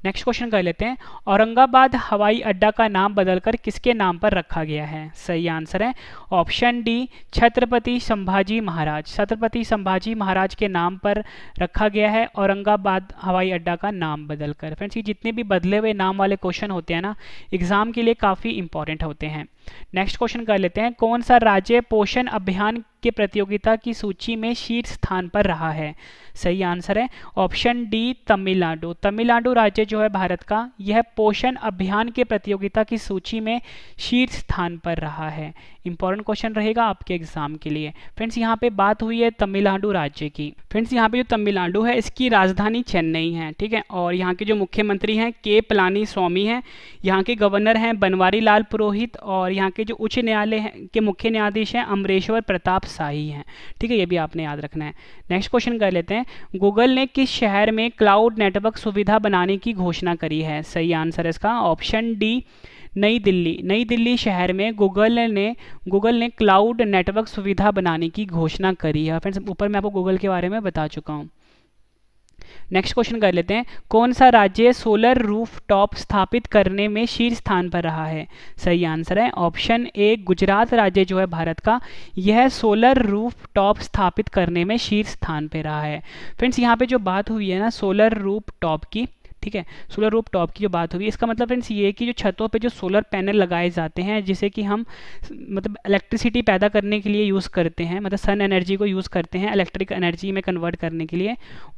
नेक्स्ट क्वेश्चन कर लेते हैं औरंगाबाद हवाई अड्डा का नाम बदलकर किसके नाम पर रखा गया है सही आंसर है ऑप्शन डी छत्रपति संभाजी महाराज छत्रपति संभाजी महाराज के नाम पर रखा गया है औरंगाबाद हवाई अड्डा का नाम बदलकर फ्रेंड्स ये जितने भी बदले हुए नाम वाले क्वेश्चन होते हैं ना एग्जाम के लिए काफ़ी इंपॉर्टेंट होते हैं नेक्स्ट क्वेश्चन कर लेते हैं कौन सा राज्य पोषण अभियान के प्रतियोगिता की सूची में शीर्ष स्थान पर रहा है सही आंसर है ऑप्शन डी तमिलनाडु तमिलनाडु राज्य जो है भारत का यह पोषण अभियान के प्रतियोगिता की सूची में शीर्ष स्थान पर रहा है इंपॉर्टेंट क्वेश्चन रहेगा आपके एग्जाम के लिए फ्रेंड्स यहाँ पे बात हुई है तमिलनाडु राज्य की फ्रेंड्स यहाँ पे जो तमिलनाडु है इसकी राजधानी चेन्नई है ठीक है और यहाँ के जो मुख्यमंत्री हैं के पलानी स्वामी हैं यहाँ के गवर्नर हैं बनवारी लाल पुरोहित और और यहाँ के जो उच्च न्यायालय के मुख्य न्यायाधीश हैं अमरेश्वर प्रताप शाही हैं ठीक है ये भी आपने याद रखना है नेक्स्ट क्वेश्चन कर लेते हैं गूगल ने किस शहर में क्लाउड नेटवर्क सुविधा बनाने की घोषणा करी है सही आंसर है इसका ऑप्शन डी नई दिल्ली नई दिल्ली शहर में गूगल ने गूगल ने क्लाउड नेटवर्क सुविधा बनाने की घोषणा करी है फ्रेंड्स ऊपर मैं आपको गूगल के बारे में बता चुका हूँ नेक्स्ट क्वेश्चन कर लेते हैं कौन सा राज्य सोलर रूफ टॉप स्थापित करने में शीर्ष स्थान पर रहा है सही आंसर है ऑप्शन ए गुजरात राज्य जो है भारत का यह सोलर रूफ टॉप स्थापित करने में शीर्ष स्थान पर रहा है फ्रेंड्स यहाँ पे जो बात हुई है ना सोलर रूफ टॉप की ठीक है सोलर रूप टॉप की जो बात होगी इसका मतलब फ्रेंड्स ये है कि जो छतों पे जो सोलर पैनल लगाए जाते हैं जिसे कि हम मतलब इलेक्ट्रिसिटी पैदा करने के लिए यूज़ करते हैं मतलब सन एनर्जी को यूज़ करते हैं इलेक्ट्रिक एनर्जी में कन्वर्ट करने के लिए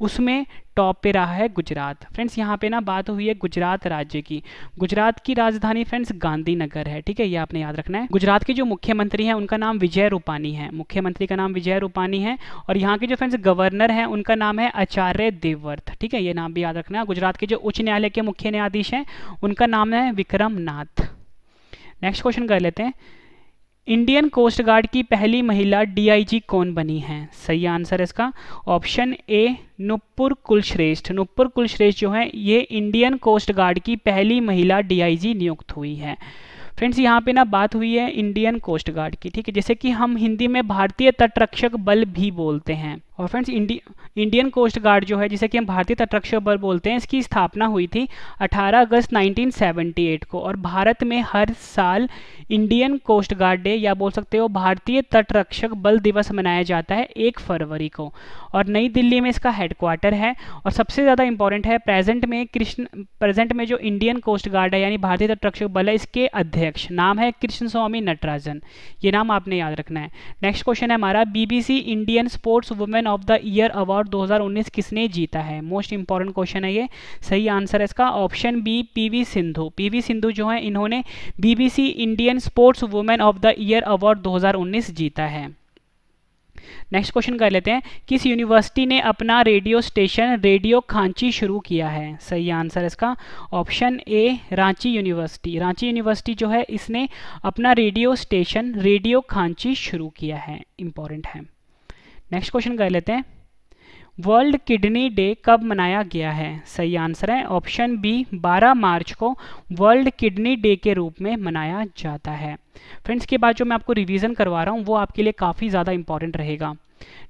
उसमें टॉप पे रहा है गुजरात फ्रेंड्स यहाँ पे ना बात हुई है गुजरात राज्य की गुजरात की राजधानी फ्रेंड्स गांधीनगर है ठीक है ये आपने याद रखना है गुजरात के जो मुख्यमंत्री हैं उनका नाम विजय रूपानी है मुख्यमंत्री का नाम विजय रूपानी है और यहाँ के जो फ्रेंड्स गवर्नर हैं उनका नाम है आचार्य देववर्थ ठीक है ये नाम भी याद रखना है गुजरात के जो जो उच्च न्यायालय के मुख्य न्यायाधीश हैं उनका नाम है विक्रम नाथ नेक्स्ट क्वेश्चन कर लेते हैं इंडियन कोस्ट गार्ड की पहली महिला डीआईजी कौन बनी है सही आंसर इसका ऑप्शन ए नुपुर कुलश्रेष्ठ नुपुर कुलश्रेष्ठ जो है ये इंडियन कोस्ट गार्ड की पहली महिला डीआईजी नियुक्त हुई है फ्रेंड्स यहाँ पे ना बात हुई है इंडियन कोस्ट गार्ड की ठीक है जैसे कि हम हिंदी में भारतीय तटरक्षक बल भी बोलते हैं और फ्रेंड्स इंडि, इंडियन कोस्ट गार्ड जो है जिसे कि हम भारतीय तटरक्षक बल बोलते हैं इसकी स्थापना हुई थी 18 अगस्त 1978 को और भारत में हर साल इंडियन कोस्ट गार्ड डे या बोल सकते हो भारतीय तटरक्षक बल दिवस मनाया जाता है एक फरवरी को और नई दिल्ली में इसका हेडक्वार्टर है और सबसे ज़्यादा इंपॉर्टेंट है प्रेजेंट में कृष्ण प्रेजेंट में जो इंडियन कोस्ट गार्ड है यानी भारतीय तटरक्षक बल है इसके अध्यक्ष नाम है कृष्ण स्वामी नटराजन ये नाम आपने याद रखना है नेक्स्ट क्वेश्चन है हमारा BBC Indian sports women man of the year award 2019 किसने जीता है मोस्ट इंपॉर्टेंट क्वेश्चन है ये सही आंसर है इसका option B PV Sindhu PV Sindhu जो है इन्होंने BBC Indian sports women of the year award 2019 जीता है नेक्स्ट क्वेश्चन कर लेते हैं किस यूनिवर्सिटी ने अपना रेडियो स्टेशन रेडियो खांची शुरू किया है सही आंसर इसका option A Ranchi university Ranchi university जो है इसने अपना रेडियो स्टेशन रेडियो खांची शुरू किया है इंपॉर्टेंट है नेक्स्ट क्वेश्चन कर लेते हैं वर्ल्ड किडनी डे कब मनाया गया है सही आंसर है ऑप्शन बी 12 मार्च को वर्ल्ड किडनी डे के रूप में मनाया जाता है फ्रेंड्स के बाद जो मैं आपको रिवीजन करवा रहा हूँ वो आपके लिए काफ़ी ज़्यादा इंपॉर्टेंट रहेगा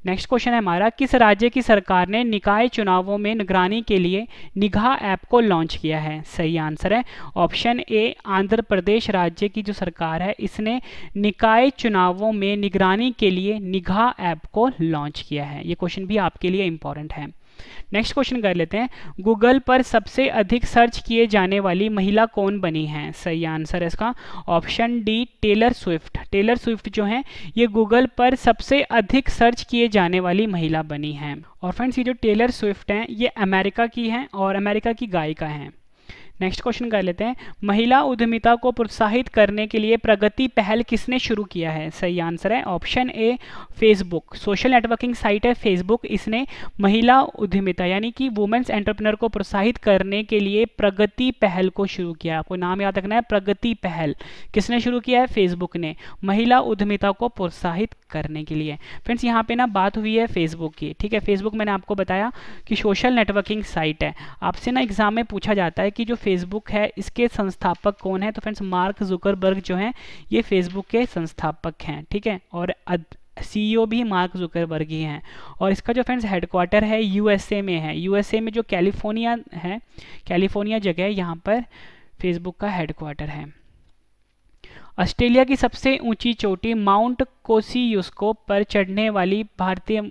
नेक्स्ट क्वेश्चन है हमारा किस राज्य की सरकार ने निकाय चुनावों में निगरानी के लिए निगाह ऐप को लॉन्च किया है सही आंसर है ऑप्शन ए आंध्र प्रदेश राज्य की जो सरकार है इसने निकाय चुनावों में निगरानी के लिए निगाह ऐप को लॉन्च किया है ये क्वेश्चन भी आपके लिए इंपॉर्टेंट है नेक्स्ट क्वेश्चन कर लेते हैं गूगल पर सबसे अधिक सर्च किए जाने वाली महिला कौन बनी है सही आंसर है इसका option D Taylor Swift Taylor Swift जो है ये गूगल पर सबसे अधिक सर्च किए जाने वाली महिला बनी है और फ्रेंड्स ये जो टेलर स्विफ्ट हैं ये अमेरिका की हैं और अमेरिका की गायिका हैं नेक्स्ट क्वेश्चन कर लेते हैं महिला उद्यमिता को प्रोत्साहित करने के लिए प्रगति पहल किसने शुरू किया है सही आंसर है option A Facebook social networking site है फेसबुक इसने महिला उद्यमिता यानी कि वुमेन्स एंटरप्रेनर को प्रोत्साहित करने के लिए प्रगति पहल को शुरू किया आपको नाम याद रखना है प्रगति पहल किसने शुरू किया है फेसबुक ने महिला उद्यमिता को प्रोत्साहित करने के लिए फ्रेंड्स यहाँ पे ना बात हुई है फेसबुक की ठीक है फेसबुक मैंने आपको बताया कि सोशल नेटवर्किंग साइट है आपसे ना एग्जाम में पूछा जाता है कि जो फेसबुक है इसके संस्थापक कौन है तो फ्रेंड्स मार्क जुकरबर्ग जो हैं ये फेसबुक के संस्थापक हैं ठीक है और अद, सीईओ e भी मार्क जुकरबर्ग ही हैं और इसका जो फ्रेंड्स हेडक्वार्टर है यूएसए में है यूएसए में जो कैलिफोर्निया है कैलिफोर्निया जगह है यहाँ पर फेसबुक का हेडक्वार्टर है ऑस्ट्रेलिया की सबसे ऊंची चोटी माउंट कोसी यूस्को पर चढ़ने वाली भारतीय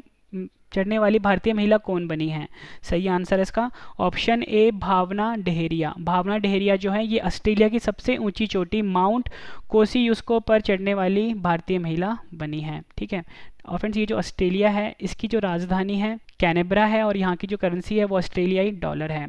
चढ़ने वाली भारतीय महिला कौन बनी है सही आंसर है इसका ऑप्शन ए भावना डेहरिया भावना डेहरिया जो है ये ऑस्ट्रेलिया की सबसे ऊंची चोटी माउंट कोसी यूस्को पर चढ़ने वाली भारतीय महिला बनी है ठीक है और फ्रेंड्स ये जो ऑस्ट्रेलिया है इसकी जो राजधानी है कैनेब्रा है और यहाँ की जो करेंसी है वो ऑस्ट्रेलियाई डॉलर है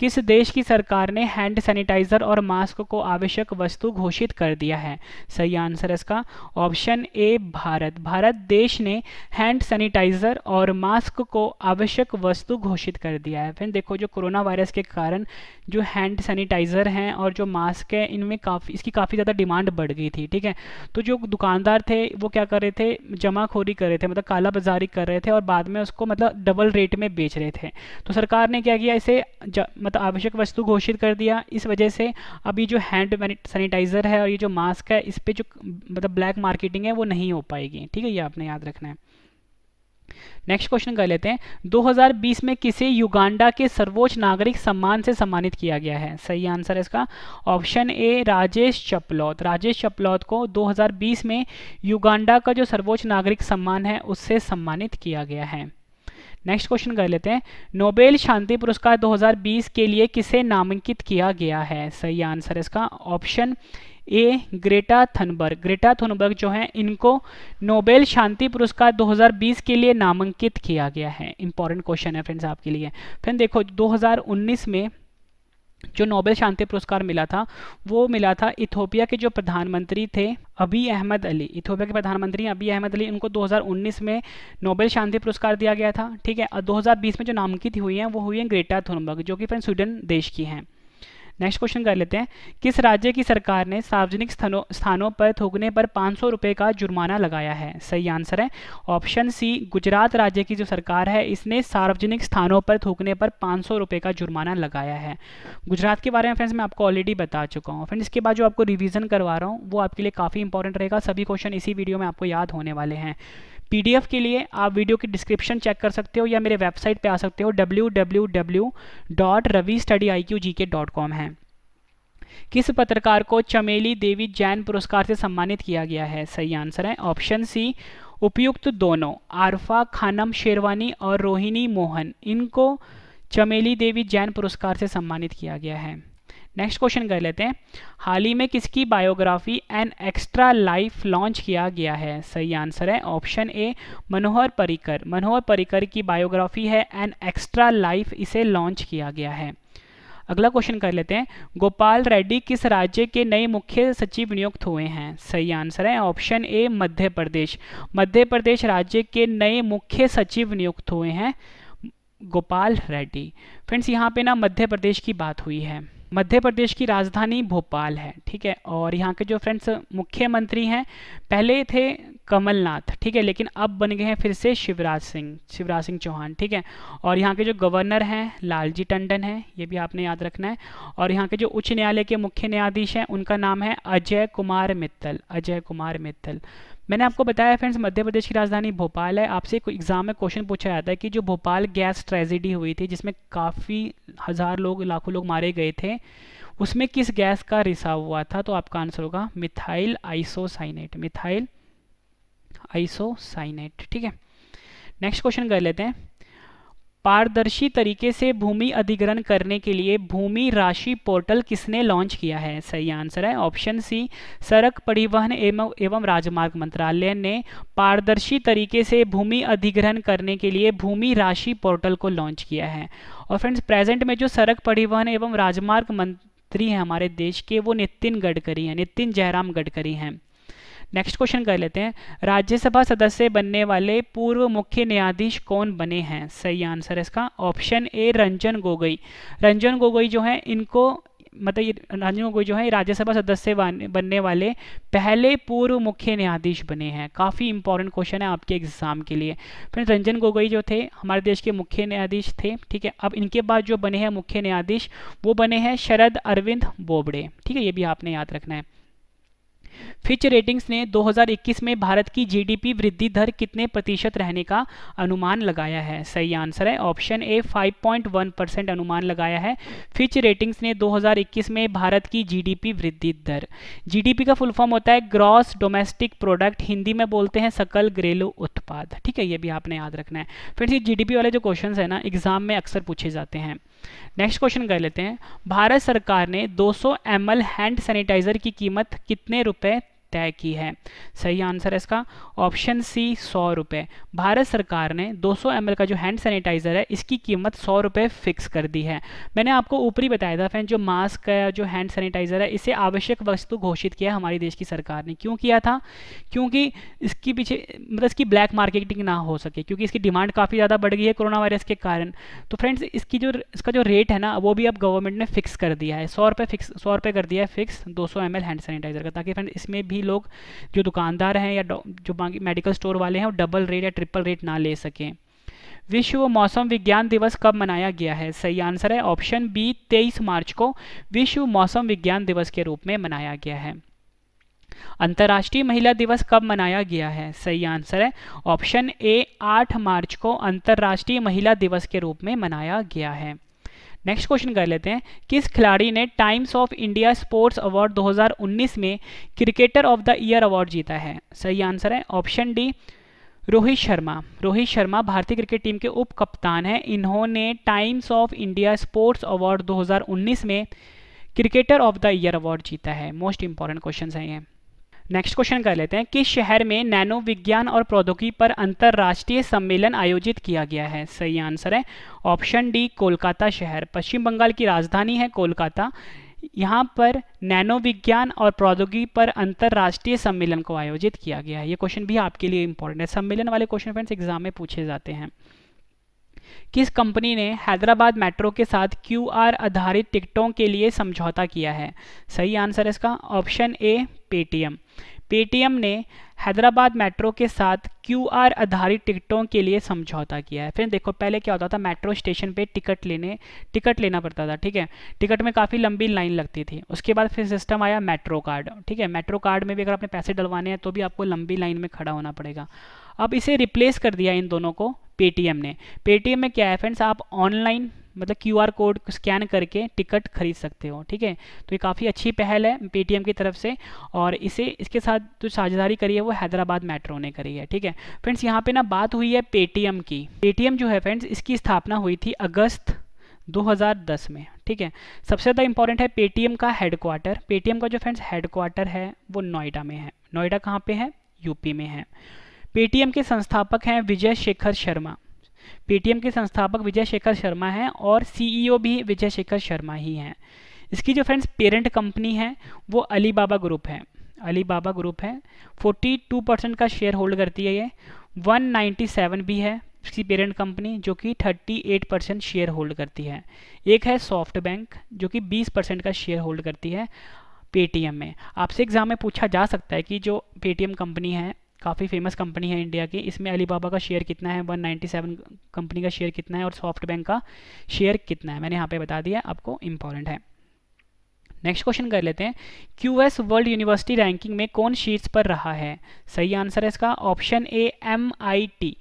किस देश की सरकार ने हैंड सैनिटाइजर और मास्क को आवश्यक वस्तु घोषित कर दिया है सही आंसर इसका ऑप्शन ए भारत भारत देश ने हैंड सैनिटाइजर और मास्क को आवश्यक वस्तु घोषित कर दिया है फिर देखो जो कोरोना वायरस के कारण जो हैंड सैनिटाइजर हैं और जो मास्क है इनमें काफ़ी इसकी काफ़ी ज़्यादा डिमांड बढ़ गई थी ठीक है तो जो दुकानदार थे वो क्या कर रहे थे जमाखोरी कर रहे थे मतलब कालाबाजारी कर रहे थे और बाद में उसको मतलब डबल रेट में बेच रहे थे तो सरकार ने क्या किया इसे मतलब मतलब आवश्यक वस्तु घोषित कर दिया इस वजह से अब ये जो हैंड सैनिटाइज़र है और ये जो मास्क है इस पर जो मतलब ब्लैक मार्केटिंग है वो नहीं हो पाएगी ठीक है ये आपने याद रखना है नेक्स्ट क्वेश्चन कर लेते हैं 2020 में किसे युगांडा के सर्वोच्च नागरिक सम्मान से सम्मानित किया गया है सही आंसर है इसका ऑप्शन ए राजेश चपलौत राजेश चपलौत को 2020 में युगांडा का जो सर्वोच्च नागरिक सम्मान है उससे सम्मानित किया गया है नेक्स्ट क्वेश्चन कर लेते हैं नोबेल शांति पुरस्कार 2020 के लिए किसे नामांकित किया गया है सही आंसर इसका option A Greta Thunberg Greta Thunberg जो है इनको नोबेल शांति पुरस्कार 2020 के लिए नामांकित किया गया है इंपॉर्टेंट क्वेश्चन है फ्रेंड्स आपके लिए फ्रेंड देखो 2019 में जो नोबेल शांति पुरस्कार मिला था वो मिला था इथोपिया के जो प्रधानमंत्री थे अभी अहमद अली इथोपिया के प्रधानमंत्री अभी अहमद अली उनको 2019 में नोबेल शांति पुरस्कार दिया गया था ठीक है और 2020 में जो नामांकित हुई हैं वो हुई हैं ग्रेटा थुनबर्ग जो कि फ्रेंड स्वीडन देश की हैं नेक्स्ट क्वेश्चन कर लेते हैं किस राज्य की सरकार ने सार्वजनिक स्थानों स्थानों पर थूकने पर पाँच सौ का जुर्माना लगाया है सही आंसर है ऑप्शन सी गुजरात राज्य की जो सरकार है इसने सार्वजनिक स्थानों पर थूकने पर पाँच सौ का जुर्माना लगाया है गुजरात के बारे में फ्रेंड्स मैं आपको ऑलरेडी बता चुका हूँ फ्रेंड्स इसके बाद जो आपको रिविजन करवा रहा हूँ वो आपके लिए काफ़ी इंपॉर्टेंट रहेगा सभी क्वेश्चन इसी वीडियो में आपको याद होने वाले हैं पीडीएफ के लिए आप वीडियो की डिस्क्रिप्शन चेक कर सकते हो या मेरे वेबसाइट पे आ सकते हो W W W dot Ravi study I Q G K dot com है किस पत्रकार को चमेली देवी जैन पुरस्कार से सम्मानित किया गया है सही आंसर है ऑप्शन सी उपयुक्त दोनों आरफा खानम शेरवानी और रोहिणी मोहन इनको चमेली देवी जैन पुरस्कार से सम्मानित किया गया है नेक्स्ट क्वेश्चन कर लेते हैं हाल ही में किसकी biography an extra life launch किया गया है सही आंसर है ऑप्शन ए मनोहर परिकर मनोहर परिकर की बायोग्राफी है एन एक्स्ट्रा लाइफ इसे लॉन्च किया गया है अगला क्वेश्चन कर लेते हैं गोपाल रेड्डी किस राज्य के नए मुख्य सचिव नियुक्त हुए हैं सही आंसर है ऑप्शन ए मध्य प्रदेश मध्य प्रदेश राज्य के नए मुख्य सचिव नियुक्त हुए हैं गोपाल रेड्डी फ्रेंड्स यहाँ पे ना मध्य प्रदेश की बात हुई है मध्य प्रदेश की राजधानी भोपाल है ठीक है और यहाँ के जो फ्रेंड्स मुख्यमंत्री हैं पहले थे कमलनाथ ठीक है लेकिन अब बन गए हैं फिर से शिवराज सिंह शिवराज सिंह चौहान ठीक है और यहाँ के जो गवर्नर हैं लालजी टंडन हैं ये भी आपने याद रखना है और यहाँ के जो उच्च न्यायालय के मुख्य न्यायाधीश हैं उनका नाम है अजय कुमार मित्तल अजय कुमार मित्तल मैंने आपको बताया फ्रेंड्स मध्य प्रदेश की राजधानी भोपाल है आपसे एक एग्जाम में क्वेश्चन पूछा जाता है कि जो भोपाल गैस ट्रेजिडी हुई थी जिसमें काफ़ी हज़ार लोग लाखों लोग मारे गए थे उसमें किस गैस का रिसाव हुआ था तो आपका आंसर होगा मिथाइल आइसोसाइनेट मिथाइल आइसोसाइनेट ठीक है नेक्स्ट क्वेश्चन कर लेते हैं पारदर्शी तरीके से भूमि अधिग्रहण करने के लिए भूमि राशि पोर्टल किसने लॉन्च किया है सही आंसर है ऑप्शन सी सड़क परिवहन एवं एवं राजमार्ग मंत्रालय ने पारदर्शी तरीके से भूमि अधिग्रहण करने के लिए भूमि राशि पोर्टल को लॉन्च किया है और फ्रेंड्स प्रेजेंट में जो सड़क परिवहन एवं राजमार्ग मंत्री हैं हमारे देश के वो नितिन गडकरी हैं नितिन जयराम गडकरी हैं नेक्स्ट क्वेश्चन कर लेते हैं राज्यसभा सदस्य बनने वाले पूर्व मुख्य न्यायाधीश कौन बने हैं सही आंसर है इसका ऑप्शन ए रंजन गोगोई रंजन गोगोई जो है इनको मतलब ये रंजन गोगोई जो है राज्यसभा सदस्य बनने वाले पहले पूर्व मुख्य न्यायाधीश बने हैं काफ़ी इंपॉर्टेंट क्वेश्चन है आपके एग्जाम के लिए फिर रंजन गोगोई जो थे हमारे देश के मुख्य न्यायाधीश थे ठीक है अब इनके बाद जो बने हैं मुख्य न्यायाधीश वो बने हैं शरद अरविंद बोबड़े ठीक है ये भी आपने याद रखना है फिच रेटिंग्स ने 2021 में भारत की जीडीपी वृद्धि दर कितने प्रतिशत रहने का अनुमान लगाया है सही आंसर है ऑप्शन ए 5.1 परसेंट अनुमान लगाया है फिच रेटिंग्स ने 2021 में भारत की जीडीपी वृद्धि दर जीडीपी का फुल फॉर्म होता है ग्रॉस डोमेस्टिक प्रोडक्ट हिंदी में बोलते हैं सकल घरेलू उत्पाद ठीक है ये भी आपने याद रखना है फिर जी जीडीपी वाले जो क्वेश्चन है ना एग्जाम में अक्सर पूछे जाते हैं नेक्स्ट क्वेश्चन कर लेते हैं भारत सरकार ने 200 सौ हैंड सैनिटाइजर की कीमत कितने रुपए तय की है सही आंसर है इसका ऑप्शन सी सौ रुपये भारत सरकार ने 200 सौ का जो हैंड सैनिटाइज़र है इसकी कीमत सौ रुपये फिक्स कर दी है मैंने आपको ऊपरी बताया था फ्रेंड जो मास्क का जो हैंड सैनिटाइज़र है इसे आवश्यक वस्तु घोषित किया हमारे देश की सरकार ने क्यों किया था क्योंकि इसकी पीछे मतलब इसकी ब्लैक मार्केटिंग ना हो सके क्योंकि इसकी डिमांड काफ़ी ज़्यादा बढ़ गई है कोरोना वायरस के कारण तो फ्रेंड्स इसकी जो इसका जो रेट है ना वो भी अब गवर्नमेंट ने फिक्स कर दिया है सौ रुपये फिक्स सौ रुपये कर दिया है फिक्स दो सौ हैंड सैनिटाइज़र का ताकि फ्रेंड इसमें भी बाकी लोग जो दुकानदार हैं या जो बाकी मेडिकल स्टोर वाले हैं वो डबल रेट या ट्रिपल रेट ना ले सकें विश्व मौसम विज्ञान दिवस कब मनाया गया है सही आंसर है ऑप्शन बी तेईस मार्च को विश्व मौसम विज्ञान दिवस के रूप में मनाया गया है अंतर्राष्ट्रीय महिला दिवस कब मनाया गया है सही आंसर है ऑप्शन ए 8 मार्च को अंतर्राष्ट्रीय महिला दिवस के रूप में मनाया गया है नेक्स्ट क्वेश्चन कर लेते हैं किस खिलाड़ी ने Times of India sports award 2019 में cricketer of the year award जीता है सही आंसर है ऑप्शन डी रोहित शर्मा रोहित शर्मा भारतीय क्रिकेट टीम के उप कप्तान हैं इन्होंने Times of India sports award 2019 में cricketer of the year award जीता है मोस्ट इंपॉर्टेंट क्वेश्चन हैं ये नेक्स्ट क्वेश्चन कर लेते हैं किस शहर में नैनो विज्ञान और प्रौद्योगिकी पर अंतर्राष्ट्रीय सम्मेलन आयोजित किया गया है सही आंसर है ऑप्शन डी कोलकाता शहर पश्चिम बंगाल की राजधानी है कोलकाता यहाँ पर नैनो विज्ञान और प्रौद्योगिकी पर अंतर्राष्ट्रीय सम्मेलन को आयोजित किया गया है ये क्वेश्चन भी आपके लिए इंपॉर्टेंट है सम्मेलन वाले क्वेश्चन फ्रेंड्स एग्जाम में पूछे जाते हैं किस कंपनी ने हैदराबाद मेट्रो के साथ क्यू आधारित टिकटों के लिए समझौता किया है सही आंसर इसका ऑप्शन ए पेटीएम पेटीएम ने हैदराबाद मेट्रो के साथ क्यू आधारित टिकटों के लिए समझौता किया है फिर देखो पहले क्या होता था मेट्रो स्टेशन पे टिकट लेने टिकट लेना पड़ता था ठीक है टिकट में काफ़ी लंबी लाइन लगती थी उसके बाद फिर सिस्टम आया मेट्रो कार्ड ठीक है मेट्रो कार्ड में भी अगर आपने पैसे डलवाने हैं तो भी आपको लंबी लाइन में खड़ा होना पड़ेगा अब इसे रिप्लेस कर दिया इन दोनों को पेटीएम ने पेटीएम में क्या है फ्रेंड्स आप ऑनलाइन मतलब क्यूआर कोड स्कैन करके टिकट खरीद सकते हो ठीक है तो ये काफ़ी अच्छी पहल है पेटीएम की तरफ से और इसे इसके साथ जो साझेदारी करी है वो हैदराबाद मेट्रो ने करी है ठीक है फ्रेंड्स यहाँ पे ना बात हुई है पेटीएम की पेटीएम जो है फ्रेंड्स इसकी स्थापना हुई थी अगस्त 2010 में ठीक है सबसे ज़्यादा इंपॉर्टेंट है पेटीएम का हेडक्वार्टर पेटीएम का जो फ्रेंड्स हेडक्वार्टर है वो नोएडा में है नोएडा कहाँ पर है यूपी में है पेटीएम के संस्थापक हैं विजय शेखर शर्मा पेटीएम के संस्थापक विजय शेखर शर्मा हैं और सीईओ e भी विजय शेखर शर्मा ही हैं इसकी जो फ्रेंड्स पेरेंट कंपनी है वो अलीबाबा ग्रुप है अलीबाबा ग्रुप है 42 परसेंट का शेयर होल्ड करती है ये 197 भी है इसकी पेरेंट कंपनी जो कि 38 परसेंट शेयर होल्ड करती है एक है सॉफ्ट बैंक जो कि 20 परसेंट का शेयर होल्ड करती है पेटीएम में आपसे एग्जाम में पूछा जा सकता है कि जो पेटीएम कंपनी है काफ़ी फेमस कंपनी है इंडिया की इसमें अलीबाबा का शेयर कितना है 197 कंपनी का शेयर कितना है और सॉफ्ट बैंक का शेयर कितना है मैंने यहाँ पे बता दिया आपको इम्पॉर्टेंट है नेक्स्ट क्वेश्चन कर लेते हैं Q S world university ranking में कौन शीट्स पर रहा है सही आंसर है इसका option A M I T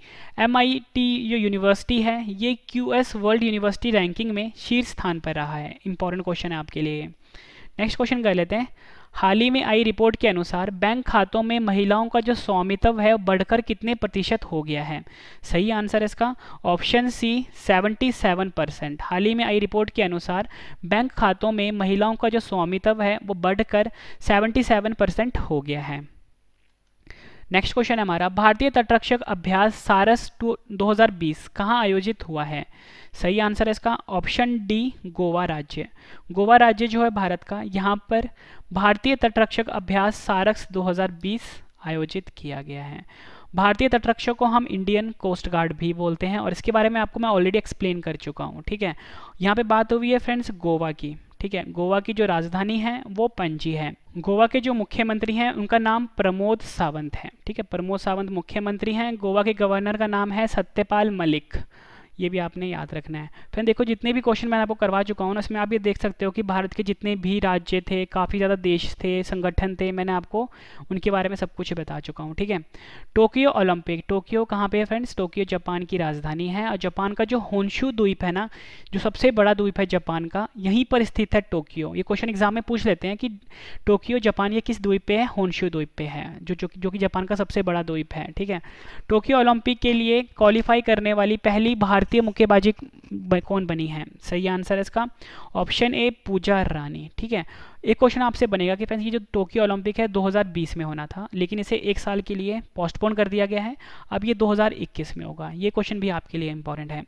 M I T जो यूनिवर्सिटी है ये Q S world university ranking में शीर्ष स्थान पर रहा है इंपॉर्टेंट क्वेश्चन है आपके लिए नेक्स्ट क्वेश्चन कर लेते हैं हाल ही में आई रिपोर्ट के अनुसार बैंक खातों में महिलाओं का जो स्वामित्व है बढ़कर कितने प्रतिशत हो गया है सही आंसर इसका ऑप्शन सी 77 परसेंट हाल ही में आई रिपोर्ट के अनुसार बैंक खातों में महिलाओं का जो स्वामित्व है वो बढ़कर 77 परसेंट हो गया है नेक्स्ट क्वेश्चन हमारा भारतीय तटरक्षक अभ्यास सारस टू 2020 कहाँ आयोजित हुआ है सही आंसर है इसका ऑप्शन डी गोवा राज्य गोवा राज्य जो है भारत का यहाँ पर भारतीय तटरक्षक अभ्यास सारस 2020 आयोजित किया गया है भारतीय तटरक्षक को हम इंडियन कोस्ट गार्ड भी बोलते हैं और इसके बारे में आपको मैं ऑलरेडी एक्सप्लेन कर चुका हूँ ठीक है यहाँ पे बात हुई है फ्रेंड्स गोवा की ठीक है गोवा की जो राजधानी है वो पंजी है गोवा के जो मुख्यमंत्री हैं उनका नाम प्रमोद सावंत है ठीक है प्रमोद सावंत मुख्यमंत्री हैं गोवा के गवर्नर का नाम है सत्यपाल मलिक ये भी आपने याद रखना है फिर देखो जितने भी क्वेश्चन मैंने आपको करवा चुका हूँ उसमें आप ये देख सकते हो कि भारत के जितने भी राज्य थे काफ़ी ज़्यादा देश थे संगठन थे मैंने आपको उनके बारे में सब कुछ बता चुका हूँ ठीक है टोक्यो ओलंपिक टोक्यो कहाँ पे है फ्रेंड्स टोक्यो जापान की राजधानी है और जापान का जो होनशू द्वीप है ना जो सबसे बड़ा द्वीप है जापान का यहीं पर स्थित है टोक्यो ये क्वेश्चन एग्जाम में पूछ लेते हैं कि टोक्यो जापान ये किस द्वीप पे है होनशू द्वीप पे है जो जो, जो कि जापान का सबसे बड़ा द्वीप है ठीक है टोक्यो ओलंपिक के लिए क्वालिफाई करने वाली पहली भारतीय भारतीय मुक्केबाजी कौन बनी है सही आंसर है इसका ऑप्शन ए पूजा रानी ठीक है एक क्वेश्चन आपसे बनेगा कि फ्रेंड्स ये जो टोक्यो ओलंपिक है 2020 में होना था लेकिन इसे एक साल के लिए पोस्टपोन कर दिया गया है अब ये 2021 में होगा ये क्वेश्चन भी आपके लिए इंपॉर्टेंट है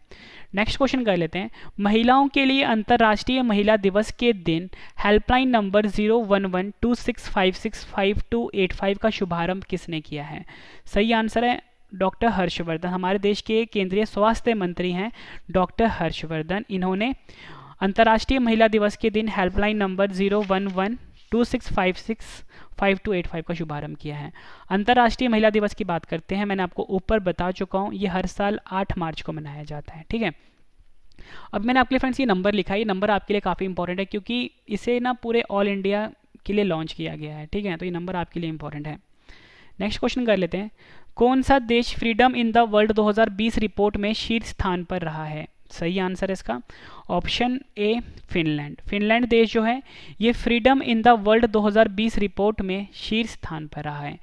नेक्स्ट क्वेश्चन कर लेते हैं महिलाओं के लिए अंतर्राष्ट्रीय महिला दिवस के दिन helpline number zero one one two six five six five two eight five का शुभारंभ किसने किया है सही आंसर है डॉक्टर हर्षवर्धन हमारे देश के केंद्रीय स्वास्थ्य मंत्री हैं डॉक्टर हर्षवर्धन इन्होंने अंतर्राष्ट्रीय महिला दिवस के दिन helpline number zero one one two six five six five two eight five का शुभारंभ किया है अंतर्राष्ट्रीय महिला दिवस की बात करते हैं मैंने आपको ऊपर बता चुका हूँ ये हर साल आठ मार्च को मनाया जाता है ठीक है अब मैंने आपके लिए फ्रेंड्स ये नंबर लिखा है ये नंबर आपके लिए काफ़ी इंपॉर्टेंट है क्योंकि इसे ना पूरे ऑल इंडिया के लिए लॉन्च किया गया है ठीक है तो ये नंबर आपके लिए इंपॉर्टेंट है नेक्स्ट क्वेश्चन कर लेते हैं कौन सा देश freedom in the world 2020 report में शीर्ष स्थान पर रहा है सही आंसर इसका ऑप्शन ए फिनलैंड फिनलैंड देश जो है ये freedom in the world 2020 report में शीर्ष स्थान पर रहा है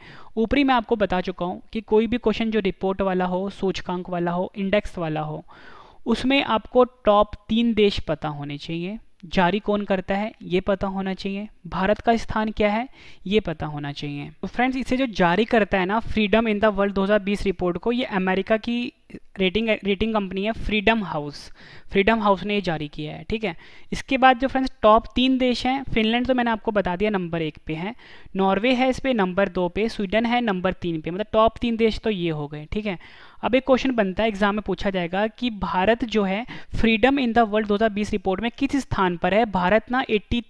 ऊपरी मैं आपको बता चुका हूँ कि कोई भी क्वेश्चन जो रिपोर्ट वाला हो सूचकांक वाला हो इंडेक्स वाला हो उसमें आपको टॉप तीन देश पता होने चाहिए जारी कौन करता है ये पता होना चाहिए भारत का स्थान क्या है ये पता होना चाहिए तो फ्रेंड्स इसे जो जारी करता है ना freedom in the world 2020 report को ये अमेरिका की रेटिंग रेटिंग कंपनी है फ्रीडम हाउस फ्रीडम हाउस ने ये जारी किया है ठीक है इसके बाद जो फ्रेंड्स टॉप तीन देश हैं फिनलैंड तो मैंने आपको बता दिया नंबर एक पे है नॉर्वे है इस पर नंबर दो पे स्वीडन है नंबर तीन पे मतलब टॉप तीन देश तो ये हो गए ठीक है अब एक क्वेश्चन बनता है एग्जाम में पूछा जाएगा कि भारत जो है फ्रीडम इन द वर्ल्ड दो रिपोर्ट में किस स्थान पर है भारत ना एट्टी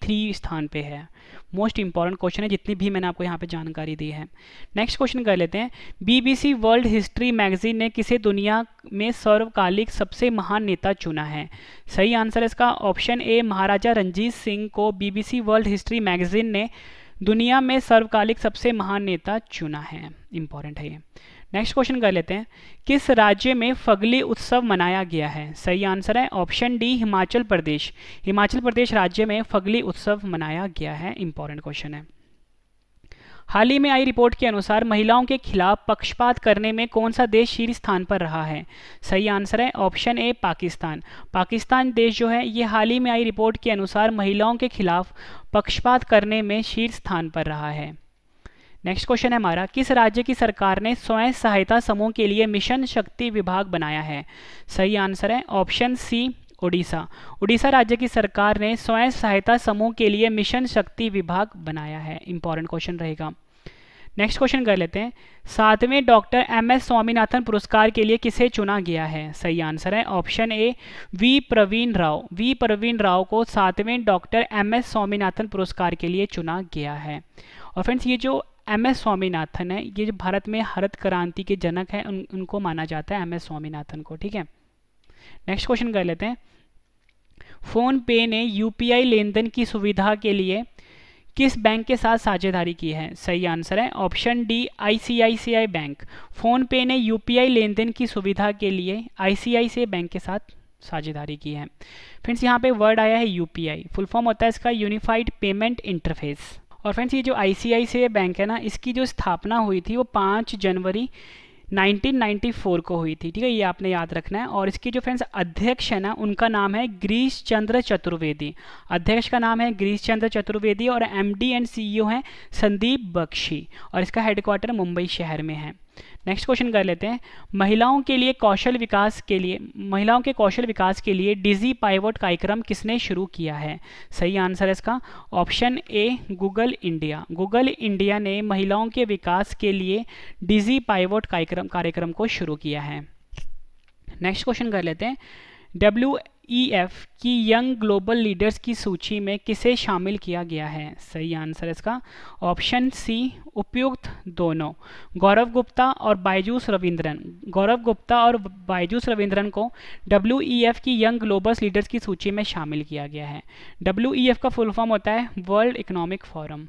स्थान पर है मोस्ट इंपॉर्टेंट क्वेश्चन है जितनी भी मैंने आपको यहाँ पे जानकारी दी है नेक्स्ट क्वेश्चन कर लेते हैं बीबीसी वर्ल्ड हिस्ट्री मैगजीन ने किसे दुनिया में सर्वकालिक सबसे महान नेता चुना है सही आंसर इसका ऑप्शन ए महाराजा रंजीत सिंह को बीबीसी वर्ल्ड हिस्ट्री मैगजीन ने दुनिया में सर्वकालिक सबसे महान नेता चुना है इंपॉर्टेंट है ये नेक्स्ट क्वेश्चन कर लेते हैं किस राज्य में फगली उत्सव मनाया गया है सही आंसर है ऑप्शन डी हिमाचल प्रदेश हिमाचल प्रदेश राज्य में फगली उत्सव मनाया गया है इंपॉर्टेंट क्वेश्चन है हाल ही में आई रिपोर्ट के अनुसार महिलाओं के खिलाफ पक्षपात करने में कौन सा देश शीर्ष स्थान पर रहा है सही आंसर है ऑप्शन ए पाकिस्तान पाकिस्तान देश जो है ये हाल ही में आई रिपोर्ट के अनुसार महिलाओं के खिलाफ पक्षपात करने में शीर्ष स्थान पर रहा है नेक्स्ट क्वेश्चन है हमारा किस राज्य की सरकार ने स्वयं सहायता समूह के लिए मिशन शक्ति विभाग बनाया है सही आंसर है ऑप्शन सी उड़ीसा उड़ीसा राज्य की सरकार ने स्वयं सहायता समूह के लिए मिशन शक्ति विभाग बनाया है इंपॉर्टेंट क्वेश्चन रहेगा नेक्स्ट क्वेश्चन कर लेते हैं सातवें डॉक्टर एम एस स्वामीनाथन पुरस्कार के लिए किसे चुना गया है सही आंसर है option A V Praveen Rao V Praveen Rao को सातवें डॉक्टर एम एस स्वामीनाथन पुरस्कार के लिए चुना गया है और फ्रेंड्स ये जो एम एस स्वामीनाथन है ये जो भारत में हरित क्रांति के जनक है उन, उनको माना जाता है एम एस स्वामीनाथन को ठीक है नेक्स्ट क्वेश्चन कर लेते हैं फोन पे ने यूपीआई लेन देन की सुविधा के लिए किस बैंक के साथ साझेदारी की है सही आंसर है option D ICICI bank PhonePe ने यूपीआई लेन देन की सुविधा के लिए आईसीआईसीआई बैंक के साथ साझेदारी की है फ्रेंड्स यहाँ पे वर्ड आया है यूपीआई फुल फॉर्म होता है इसका यूनिफाइड पेमेंट इंटरफेस और फ्रेंड्स ये जो आई बैंक है ना इसकी जो स्थापना हुई थी वो पाँच जनवरी 1994 को हुई थी ठीक है ये आपने याद रखना है और इसके जो फ्रेंड्स अध्यक्ष है ना उनका नाम है ग्रीश चंद्र चतुर्वेदी अध्यक्ष का नाम है ग्रीश चंद्र चतुर्वेदी और एमडी एंड सीईओ हैं संदीप बख्शी और इसका हेडक्वार्टर मुंबई शहर में है नेक्स्ट क्वेश्चन कर लेते हैं महिलाओं के लिए कौशल विकास के लिए महिलाओं के कौशल विकास के लिए डिजी पाइवट कार्यक्रम किसने शुरू किया है सही आंसर है इसका option A Google India Google India ने महिलाओं के विकास के लिए डिजी पाइवट कार्यक्रम कार्यक्रम को शुरू किया है नेक्स्ट क्वेश्चन कर लेते हैं डब्ल्यू ईएफ e की यंग ग्लोबल लीडर्स की सूची में किसे शामिल किया गया है सही आंसर इसका ऑप्शन सी उपयुक्त दोनों गौरव गुप्ता और बायजूस रविंद्रन गौरव गुप्ता और बायजूस रविंद्रन को डब्ल्यू e की यंग ग्लोबल लीडर्स की सूची में शामिल किया गया है डब्ल्यू e का फुल फॉर्म होता है world economic forum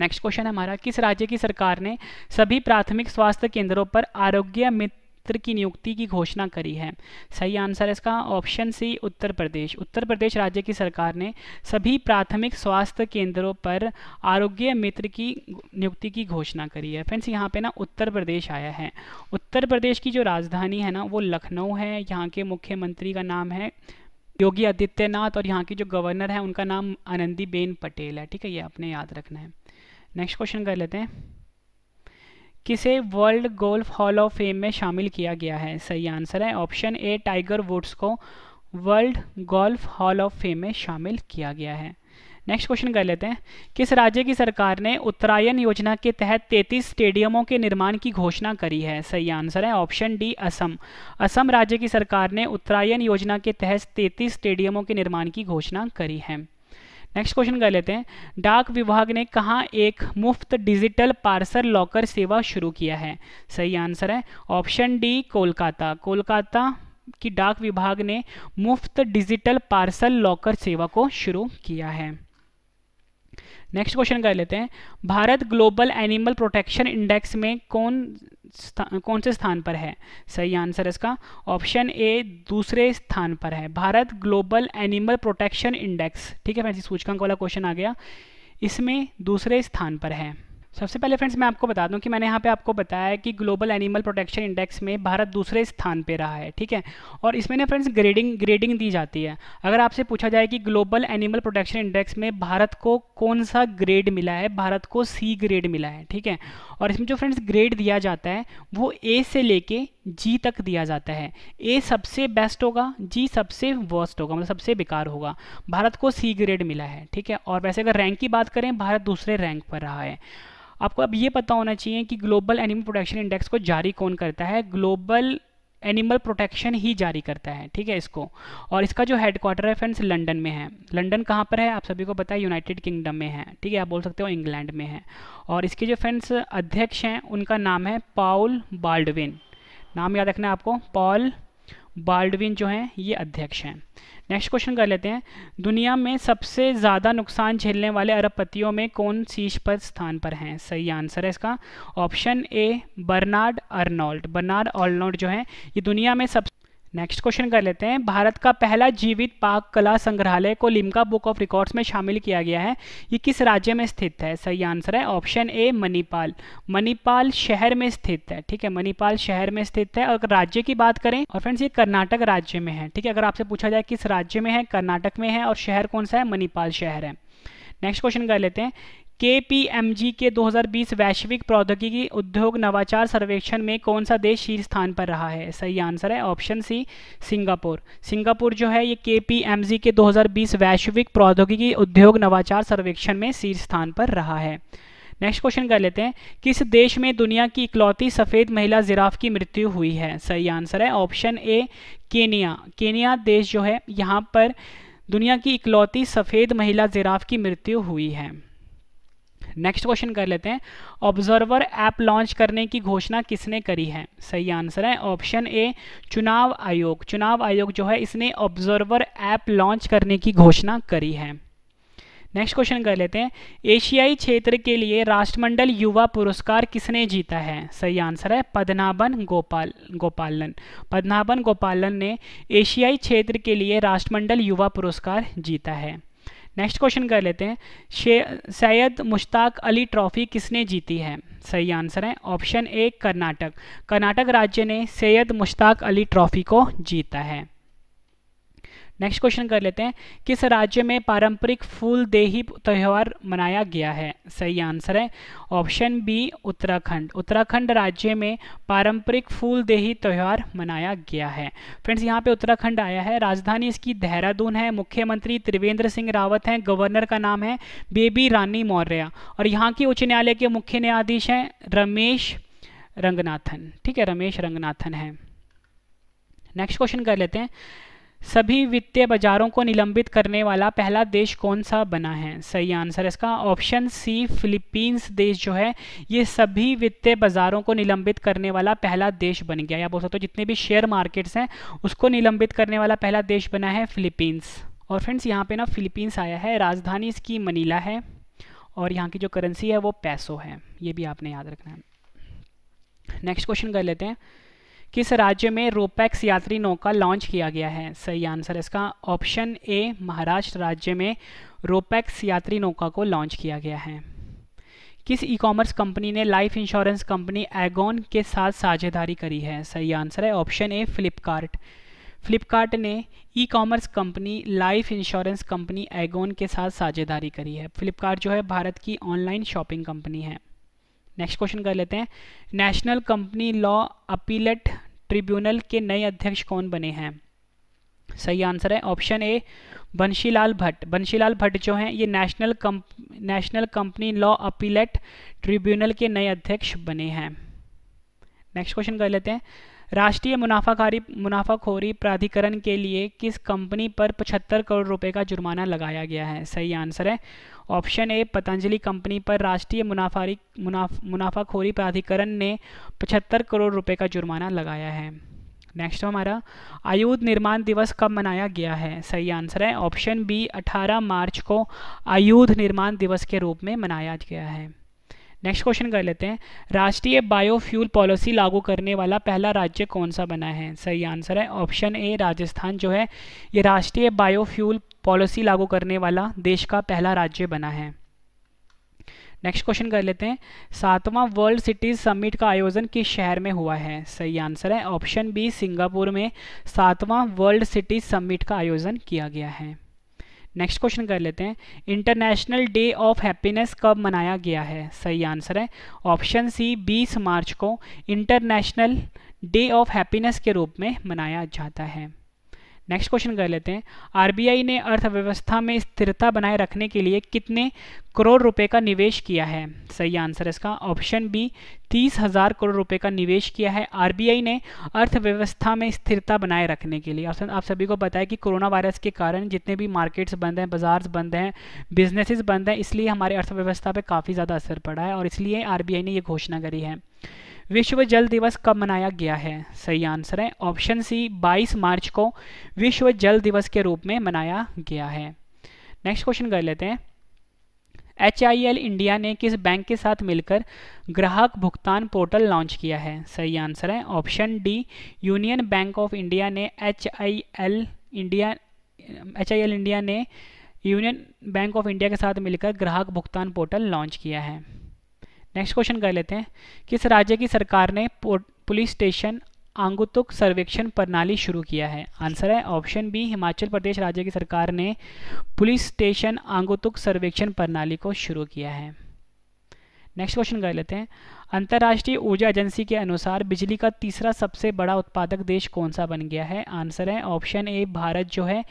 next question हमारा किस राज्य की सरकार ने सभी प्राथमिक स्वास्थ्य केंद्रों पर आरोग्य मित्र मित्र की नियुक्ति की घोषणा करी है सही आंसर इसका ऑप्शन सी उत्तर प्रदेश उत्तर प्रदेश राज्य की सरकार ने सभी प्राथमिक स्वास्थ्य केंद्रों पर आरोग्य मित्र की नियुक्ति की घोषणा करी है फ्रेंड्स यहाँ पे ना उत्तर प्रदेश आया है उत्तर प्रदेश की जो राजधानी है ना वो लखनऊ है यहाँ के मुख्यमंत्री का नाम है योगी आदित्यनाथ और यहाँ की जो गवर्नर है उनका नाम आनंदीबेन पटेल है ठीक है ये आपने याद रखना है नेक्स्ट क्वेश्चन कर लेते हैं किसे world golf hall of fame में शामिल किया गया है सही आंसर है ऑप्शन ए टाइगर वुड्स को world golf hall of fame में शामिल किया गया है नेक्स्ट क्वेश्चन कर लेते हैं किस राज्य की सरकार ने उत्तरायण योजना के तहत 33 स्टेडियमों के निर्माण की घोषणा करी है सही आंसर है ऑप्शन डी असम असम राज्य की सरकार ने उत्तरायण योजना के तहत 33 स्टेडियमों के निर्माण की घोषणा करी है नेक्स्ट क्वेश्चन कर लेते हैं डाक विभाग ने कहाँ एक मुफ्त डिजिटल पार्सल लॉकर सेवा शुरू किया है सही आंसर है ऑप्शन डी कोलकाता कोलकाता की डाक विभाग ने मुफ्त डिजिटल पार्सल लॉकर सेवा को शुरू किया है नेक्स्ट क्वेश्चन कर लेते हैं Bharat global animal protection index में कौन कौन से स्थान पर है सही आंसर इसका ऑप्शन ए दूसरे स्थान पर है Bharat global animal protection index ठीक है फ्रेंड्स सूचकांक वाला क्वेश्चन आ गया इसमें दूसरे स्थान पर है सबसे पहले फ्रेंड्स मैं आपको बता दूं कि मैंने यहाँ पे आपको बताया कि ग्लोबल एनिमल प्रोटेक्शन इंडेक्स में भारत दूसरे स्थान पे रहा है ठीक है और इसमें ना फ्रेंड्स ग्रेडिंग ग्रेडिंग दी जाती है अगर आपसे पूछा जाए कि ग्लोबल एनिमल प्रोटेक्शन इंडेक्स में भारत को कौन सा ग्रेड मिला है भारत को सी ग्रेड मिला है ठीक है और इसमें जो फ्रेंड्स ग्रेड दिया जाता है वो ए से लेके जी तक दिया जाता है ए सबसे बेस्ट होगा जी सबसे वर्स्ट होगा मतलब सबसे बेकार होगा भारत को सी ग्रेड मिला है ठीक है और वैसे अगर रैंक की बात करें भारत दूसरे रैंक पर रहा है आपको अब ये पता होना चाहिए कि ग्लोबल एनिमल प्रोटेक्शन इंडेक्स को जारी कौन करता है ग्लोबल एनिमल प्रोटेक्शन ही जारी करता है ठीक है इसको और इसका जो हेडक्वार्टर है फ्रेंड्स लंदन में है लंदन कहाँ पर है आप सभी को पता है यूनाइटेड किंगडम में है ठीक है आप बोल सकते हो इंग्लैंड में है और इसके जो फ्रेंड्स अध्यक्ष हैं उनका नाम है पाउल बाल्डविन नाम याद रखना है आपको पॉल बाल्डविन जो हैं ये अध्यक्ष हैं नेक्स्ट क्वेश्चन कर लेते हैं दुनिया में सबसे ज़्यादा नुकसान झेलने वाले अरबपतियों में कौन शीर्ष पर स्थान पर हैं सही आंसर है इसका option A Bernard Arnault Bernard Arnault जो है ये दुनिया में सब नेक्स्ट क्वेश्चन कर लेते हैं भारत का पहला जीवित पाक कला संग्रहालय को लिम्का बुक ऑफ रिकॉर्ड्स में शामिल किया गया है ये किस राज्य में स्थित है सही आंसर है ऑप्शन ए मणिपाल मणिपाल शहर में स्थित है ठीक है मणिपाल शहर में स्थित है अगर राज्य की बात करें और फ्रेंड्स ये कर्नाटक राज्य में है ठीक है अगर आपसे पूछा जाए किस राज्य में है कर्नाटक में है और शहर कौन सा है मणिपाल शहर है नेक्स्ट क्वेश्चन कर लेते हैं के पी एम जी के 2020 वैश्विक प्रौद्योगिकी उद्योग नवाचार सर्वेक्षण में कौन सा देश शीर्ष स्थान पर रहा है सही आंसर है ऑप्शन सी सिंगापुर सिंगापुर जो है ये के पी एम जी के 2020 वैश्विक प्रौद्योगिकी उद्योग नवाचार सर्वेक्षण में शीर्ष स्थान पर रहा है नेक्स्ट क्वेश्चन कर लेते हैं किस देश में दुनिया की इकलौती सफ़ेद महिला जिराफ की मृत्यु हुई है सही आंसर है ऑप्शन ए केनिया केनिया देश जो है यहाँ पर दुनिया की इकलौती सफ़ेद महिला जिराफ की मृत्यु हुई है नेक्स्ट क्वेश्चन कर लेते हैं ऑब्जर्वर ऐप लॉन्च करने की घोषणा किसने करी है सही आंसर है ऑप्शन ए चुनाव आयोग चुनाव आयोग जो है इसने ऑब्जर्वर ऐप लॉन्च करने की घोषणा करी है नेक्स्ट क्वेश्चन कर लेते हैं एशियाई क्षेत्र के लिए राष्ट्रमंडल युवा पुरस्कार किसने जीता है सही आंसर है पदनाभन गोपाल गोपालन पदनाभन गोपालन ने एशियाई क्षेत्र के लिए राष्ट्रमंडल युवा पुरस्कार जीता है नेक्स्ट क्वेश्चन कर लेते हैं शे सैयद मुश्ताक अली ट्रॉफी किसने जीती है सही आंसर है ऑप्शन ए कर्नाटक कर्नाटक राज्य ने सैयद मुश्ताक अली ट्रॉफी को जीता है नेक्स्ट क्वेश्चन कर लेते हैं किस राज्य में पारंपरिक फूल देही त्यौहार मनाया गया है सही आंसर है ऑप्शन बी उत्तराखंड उत्तराखंड राज्य में पारंपरिक फूल देही त्यौहार मनाया गया है फ्रेंड्स यहाँ पे उत्तराखंड आया है राजधानी इसकी देहरादून है मुख्यमंत्री त्रिवेंद्र सिंह रावत हैं गवर्नर का नाम है बेबी रानी मौर्य और यहाँ के उच्च न्यायालय के मुख्य न्यायाधीश हैं रमेश रंगनाथन ठीक है रमेश रंगनाथन है नेक्स्ट क्वेश्चन कर लेते हैं सभी वित्तीय बाजारों को निलंबित करने वाला पहला देश कौन सा बना है सही आंसर इसका ऑप्शन सी फिलीपींस देश जो है ये सभी वित्तीय बाजारों को निलंबित करने वाला पहला देश बन गया या बोल सकते हो जितने भी शेयर मार्केट्स हैं उसको निलंबित करने वाला पहला देश बना है फिलीपींस और फ्रेंड्स यहाँ पे ना फिलीपींस आया है राजधानी इसकी मनीला है और यहाँ की जो करेंसी है वो पैसो है ये भी आपने याद रखना है नेक्स्ट क्वेश्चन कर लेते हैं किस राज्य में रोपैक्स यात्री नौका लॉन्च किया गया है सही आंसर इसका ऑप्शन ए महाराष्ट्र राज्य में रोपैक्स यात्री नौका को लॉन्च किया गया है किस ई कॉमर्स कंपनी ने लाइफ इंश्योरेंस कंपनी एगोन के साथ साझेदारी करी है सही आंसर है ऑप्शन ए फ्लिपकार्ट फ्लिपकार्ट ने E commerce company life insurance company Aegon के साथ साझेदारी करी है फ्लिपकार्ट जो है भारत की ऑनलाइन शॉपिंग कंपनी है नेक्स्ट क्वेश्चन कर लेते हैं national company law appellate tribunal के नए अध्यक्ष कौन बने हैं सही आंसर है ऑप्शन ए बंशीलाल भट्ट बंशीलाल भट्ट जो हैं ये national com national company law appellate tribunal के नए अध्यक्ष बने हैं नेक्स्ट क्वेश्चन कर लेते हैं राष्ट्रीय मुनाफाकारी मुनाफाखोरी प्राधिकरण के लिए किस कंपनी पर पचहत्तर करोड़ रुपए का जुर्माना लगाया गया है सही आंसर है ऑप्शन ए पतंजलि कंपनी पर राष्ट्रीय मुनाफारी मुनाफ मुनाफाखोरी प्राधिकरण ने पचहत्तर करोड़ रुपए का जुर्माना लगाया है नेक्स्ट हमारा आयुध निर्माण दिवस कब मनाया गया है सही आंसर है ऑप्शन बी 18 मार्च को आयुध निर्माण दिवस के रूप में मनाया गया है नेक्स्ट क्वेश्चन कर लेते हैं राष्ट्रीय बायोफ्यूल पॉलिसी लागू करने वाला पहला राज्य कौन सा बना है सही आंसर है ऑप्शन ए राजस्थान जो है ये राष्ट्रीय बायोफ्यूल पॉलिसी लागू करने वाला देश का पहला राज्य बना है नेक्स्ट क्वेश्चन कर लेते हैं सातवां वर्ल्ड सिटीज़ समिट का आयोजन किस शहर में हुआ है सही आंसर है ऑप्शन बी सिंगापुर में सातवां वर्ल्ड सिटीज़ समिट का आयोजन किया गया है नेक्स्ट क्वेश्चन कर लेते हैं इंटरनेशनल डे ऑफ हैप्पीनेस कब मनाया गया है सही आंसर है ऑप्शन सी 20 मार्च को इंटरनेशनल डे ऑफ हैप्पीनेस के रूप में मनाया जाता है नेक्स्ट क्वेश्चन कर लेते हैं आरबीआई ने अर्थव्यवस्था में स्थिरता बनाए रखने के लिए कितने करोड़ रुपए का निवेश किया है सही आंसर इसका ऑप्शन बी तीस हज़ार करोड़ रुपए का निवेश किया है आरबीआई ने अर्थव्यवस्था में स्थिरता बनाए रखने के लिए आप सभी को पता है कि कोरोना वायरस के कारण जितने भी मार्केट्स बंद हैं बाजार बंद हैं बिजनेसेस बंद हैं इसलिए हमारे अर्थव्यवस्था पर काफ़ी ज़्यादा असर पड़ा है और इसलिए आर ने ये घोषणा करी है विश्व जल दिवस कब मनाया गया है सही आंसर है ऑप्शन सी 22 मार्च को विश्व जल दिवस के रूप में मनाया गया है नेक्स्ट क्वेश्चन कर लेते हैं एच इंडिया ने किस बैंक के साथ मिलकर ग्राहक भुगतान पोर्टल लॉन्च किया है सही आंसर है option D Union Bank of India ने एच इंडिया एच इंडिया ने यूनियन बैंक ऑफ इंडिया के साथ मिलकर ग्राहक भुगतान पोर्टल लॉन्च किया है नेक्स्ट क्वेश्चन कर लेते हैं किस राज्य की सरकार ने पुलिस स्टेशन आंगुतुक सर्वेक्षण प्रणाली शुरू किया है आंसर है ऑप्शन बी हिमाचल प्रदेश राज्य की सरकार ने पुलिस स्टेशन आंगुतुक सर्वेक्षण प्रणाली को शुरू किया है नेक्स्ट क्वेश्चन कर लेते हैं अंतर्राष्ट्रीय ऊर्जा एजेंसी के अनुसार बिजली का तीसरा सबसे बड़ा उत्पादक देश कौन सा बन गया है आंसर है ऑप्शन ए भारत जो है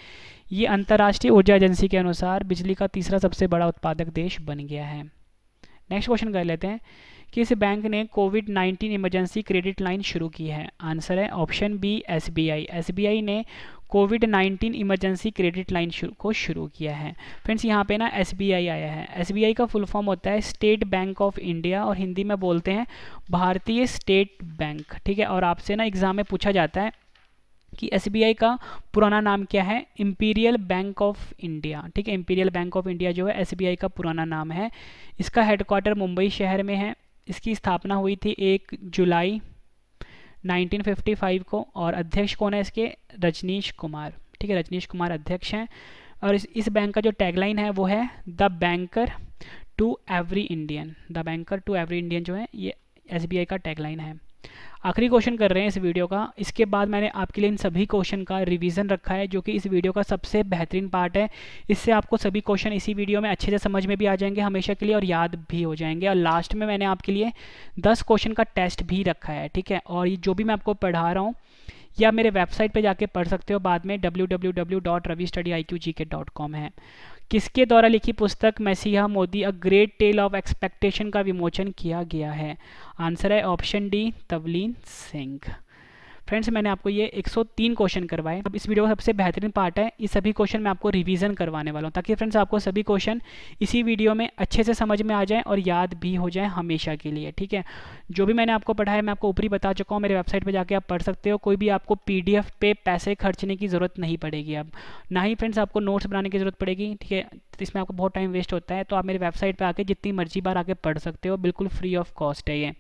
ये अंतर्राष्ट्रीय ऊर्जा एजेंसी के अनुसार बिजली का तीसरा सबसे बड़ा उत्पादक देश बन गया है नेक्स्ट क्वेश्चन कर लेते हैं किस बैंक ने कोविड 19 इमरजेंसी क्रेडिट लाइन शुरू की है आंसर है ऑप्शन बी एसबीआई एसबीआई ने कोविड 19 इमरजेंसी क्रेडिट लाइन को शुरू किया है फ्रेंड्स यहाँ पे ना एसबीआई आया है एसबीआई का फुल फॉर्म होता है स्टेट बैंक ऑफ इंडिया और हिंदी में बोलते हैं भारतीय स्टेट बैंक ठीक है और आपसे ना एग्जाम में पूछा जाता है कि एस का पुराना नाम क्या है इम्पीरियल बैंक ऑफ इंडिया ठीक है इम्पीरियल बैंक ऑफ इंडिया जो है एस का पुराना नाम है इसका हेडक्वार्टर मुंबई शहर में है इसकी स्थापना हुई थी एक जुलाई 1955 को और अध्यक्ष कौन है इसके रजनीश कुमार ठीक है रजनीश कुमार अध्यक्ष हैं और इस इस बैंक का जो टैगलाइन है वो है the banker to every Indian the banker to every Indian जो है ये एस का टैगलाइन है आखिरी क्वेश्चन कर रहे हैं इस वीडियो का इसके बाद मैंने आपके लिए इन सभी क्वेश्चन का रिवीजन रखा है जो कि इस वीडियो का सबसे बेहतरीन पार्ट है इससे आपको सभी क्वेश्चन इसी वीडियो में अच्छे से समझ में भी आ जाएंगे हमेशा के लिए और याद भी हो जाएंगे और लास्ट में मैंने आपके लिए दस क्वेश्चन का टेस्ट भी रखा है ठीक है और जो भी मैं आपको पढ़ा रहा हूँ या मेरे वेबसाइट पर जाके पढ़ सकते हो बाद में डब्ल्यू है किसके द्वारा लिखी पुस्तक मसीहा Modi a great tale of expectation का विमोचन किया गया है आंसर है option D Tavleen Singh friends मैंने आपको ये 103 क्वेश्चन करवाए अब इस वीडियो का सबसे बेहतरीन पार्ट है ये सभी क्वेश्चन मैं आपको रिवीजन करवाने वाला हूँ ताकि फ्रेंड्स आपको सभी क्वेश्चन इसी वीडियो में अच्छे से समझ में आ जाए और याद भी हो जाए हमेशा के लिए ठीक है जो भी मैंने आपको पढ़ा है मैं आपको ऊपरी बता चुका हूँ मेरे वेबसाइट पर जाकर आप पढ़ सकते हो कोई भी आपको पी पे पैसे खर्चने की ज़रूरत नहीं पड़ेगी अब ना ही फ्रेंड्स आपको नोट्स बनाने की ज़रूरत पड़ेगी ठीक है इसमें आपको बहुत टाइम वेस्ट होता है तो आप मेरी वेबसाइट पर आकर जितनी मर्जी बार आके पढ़ सकते हो बिल्कुल फ्री ऑफ कॉस्ट है ये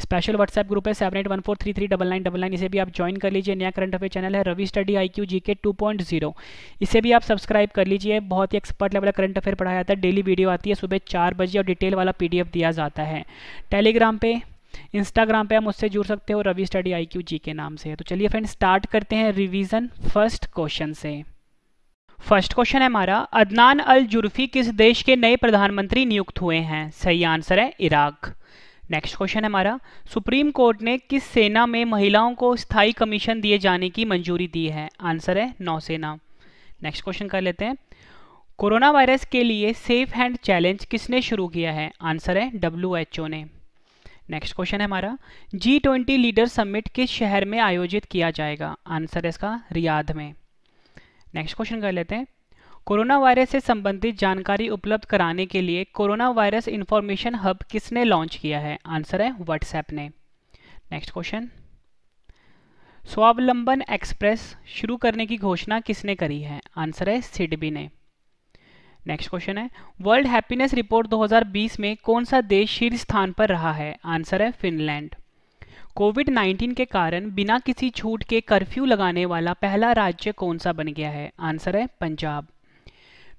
स्पेशल व्हाट्सएप ग्रुप है seven eight one four three three double nine double nine इसे भी आप ज्वाइन कर लीजिए नया करंट अफेयर चैनल है Ravi study I Q G K to point zero इसे भी आप सब्सक्राइब कर लीजिए बहुत ही एक्सपर्ट लेवल का करंट अफेयर पढ़ाया जाता है डेली वीडियो आती है सुबह चार बजे और डिटेल वाला पी दिया जाता है टेलीग्राम पे इंस्टाग्राम पे आप मुझसे जुड़ सकते हो Ravi study I Q G K नाम से तो चलिए फ्रेंड स्टार्ट करते हैं रिविजन फर्स्ट क्वेश्चन से फर्स्ट क्वेश्चन है हमारा अदनान अल जुर्फी किस देश के नए प्रधानमंत्री नियुक्त हुए हैं सही आंसर है इराक नेक्स्ट क्वेश्चन है हमारा सुप्रीम कोर्ट ने किस सेना में महिलाओं को स्थायी कमीशन दिए जाने की मंजूरी दी है आंसर है नौसेना नेक्स्ट क्वेश्चन कर लेते हैं कोरोना वायरस के लिए सेफ हैंड चैलेंज किसने शुरू किया है आंसर है डब्ल्यू ने नेक्स्ट क्वेश्चन है हमारा जी ट्वेंटी लीडर समिट किस शहर में आयोजित किया जाएगा आंसर है इसका रियाद में नेक्स्ट क्वेश्चन कर लेते हैं कोरोना वायरस से संबंधित जानकारी उपलब्ध कराने के लिए कोरोना वायरस इन्फॉर्मेशन हब किसने लॉन्च किया है आंसर है व्हाट्सएप ने नेक्स्ट क्वेश्चन स्वावलंबन एक्सप्रेस शुरू करने की घोषणा किसने करी है आंसर है सिडबी ने नेक्स्ट क्वेश्चन है वर्ल्ड हैप्पीनेस रिपोर्ट 2020 में कौन सा देश शीर्ष स्थान पर रहा है आंसर है फिनलैंड कोविड 19 के कारण बिना किसी छूट के कर्फ्यू लगाने वाला पहला राज्य कौन सा बन गया है आंसर है पंजाब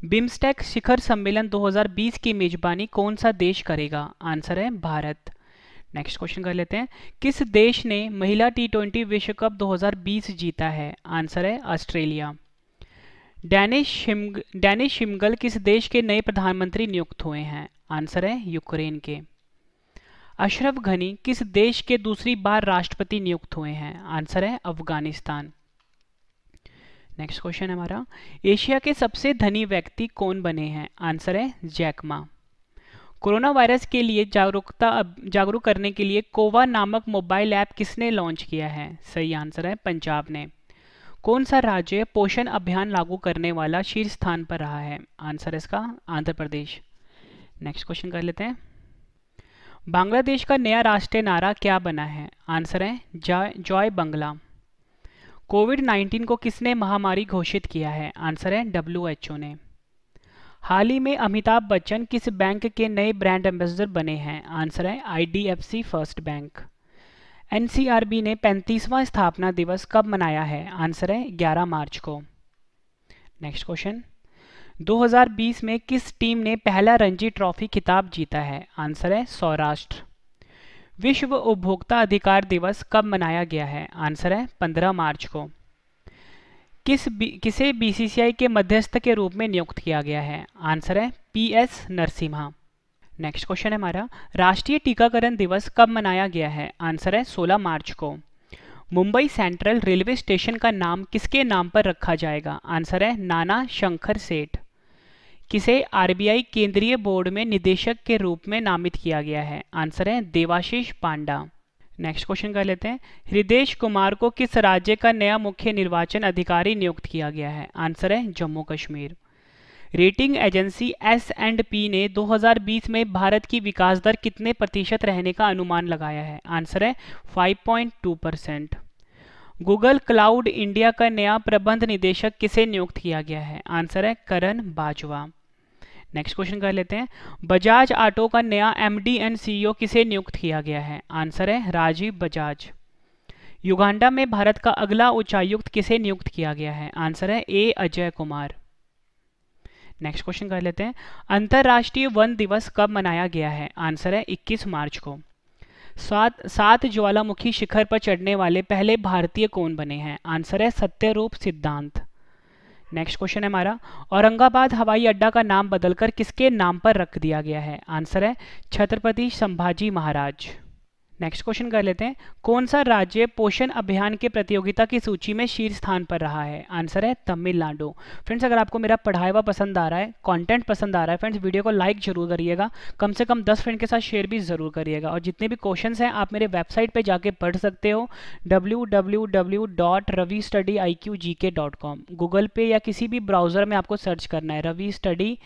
बिम्स्टेक शिखर सम्मेलन 2020 की मेजबानी कौन सा देश करेगा आंसर है भारत नेक्स्ट क्वेश्चन कर लेते हैं किस देश ने महिला टी ट्वेंटी विश्व कप 2020 जीता है आंसर है ऑस्ट्रेलिया डैनिश शिमग डैनिश शिमगल किस देश के नए प्रधानमंत्री नियुक्त हुए हैं आंसर है यूक्रेन के अशरफ घनी किस देश के दूसरी बार राष्ट्रपति नियुक्त हुए हैं आंसर है अफगानिस्तान नेक्स्ट क्वेश्चन हमारा एशिया के सबसे धनी व्यक्ति कौन बने हैं आंसर है जैकमा कोरोना वायरस के लिए जागरूकता जागरूक करने के लिए कोवा नामक मोबाइल ऐप किसने लॉन्च किया है सही आंसर है पंजाब ने कौन सा राज्य पोषण अभियान लागू करने वाला शीर्ष स्थान पर रहा है आंसर इसका आंध्र प्रदेश नेक्स्ट क्वेश्चन कर लेते हैं बांग्लादेश का नया राष्ट्रीय नारा क्या बना है आंसर है जॉय बंगला कोविड 19 को किसने महामारी घोषित किया है आंसर है डब्ल्यू ने हाल ही में अमिताभ बच्चन किस बैंक के नए ब्रांड एम्बेसडर बने हैं आंसर है आईडीएफसी फर्स्ट बैंक एनसीआरबी ने 35वां स्थापना दिवस कब मनाया है आंसर है 11 मार्च को नेक्स्ट क्वेश्चन 2020 में किस टीम ने पहला रणजी ट्रॉफी खिताब जीता है आंसर है सौराष्ट्र विश्व उपभोक्ता अधिकार दिवस कब मनाया गया है आंसर है 15 मार्च को किस बी, किसे बीसीसीआई के मध्यस्थ के रूप में नियुक्त किया गया है आंसर है P S Narasimha next question है हमारा राष्ट्रीय टीकाकरण दिवस कब मनाया गया है आंसर है 16 मार्च को मुंबई सेंट्रल रेलवे स्टेशन का नाम किसके नाम पर रखा जाएगा आंसर है नाना शंकर सेठ किसे आरबीआई केंद्रीय बोर्ड में निदेशक के रूप में नामित किया गया है आंसर है देवाशीष पांडा नेक्स्ट क्वेश्चन कर लेते हैं हृदेश कुमार को किस राज्य का नया मुख्य निर्वाचन अधिकारी नियुक्त किया गया है आंसर है Jammu Kashmir rating agency S and P ने 2020 में भारत की विकास दर कितने प्रतिशत रहने का अनुमान लगाया है आंसर है 5.2 परसेंट गूगल क्लाउड इंडिया का नया प्रबंध निदेशक किसे नियुक्त किया गया है आंसर है करण बाजवा नेक्स्ट क्वेश्चन कर लेते हैं बजाज ऑटो का नया एमडी एंड सीईओ किसे नियुक्त किया गया है आंसर है राजीव बजाज युगांडा में भारत का अगला उच्चायुक्त किसे नियुक्त किया गया है आंसर है A Ajay Kumar next question कर लेते हैं अंतर्राष्ट्रीय वन दिवस कब मनाया गया है आंसर है इक्कीस मार्च को सात सात ज्वालामुखी शिखर पर चढ़ने वाले पहले भारतीय कौन बने हैं आंसर है सत्यरूप सिद्धांत नेक्स्ट क्वेश्चन है हमारा औरंगाबाद हवाई अड्डा का नाम बदलकर किसके नाम पर रख दिया गया है आंसर है छत्रपति संभाजी महाराज नेक्स्ट क्वेश्चन कर लेते हैं कौन सा राज्य पोषण अभियान के प्रतियोगिता की सूची में शीर्ष स्थान पर रहा है आंसर है तमिलनाडु फ्रेंड्स अगर आपको मेरा पढ़ाई हुआ पसंद आ रहा है कंटेंट पसंद आ रहा है फ्रेंड्स वीडियो को लाइक जरूर करिएगा कम से कम 10 फ्रेंड के साथ शेयर भी जरूर करिएगा और जितने भी क्वेश्चन हैं आप मेरे वेबसाइट पर जाके पढ़ सकते हो डब्ल्यू गूगल पे या किसी भी ब्राउजर में आपको सर्च करना है Ravi study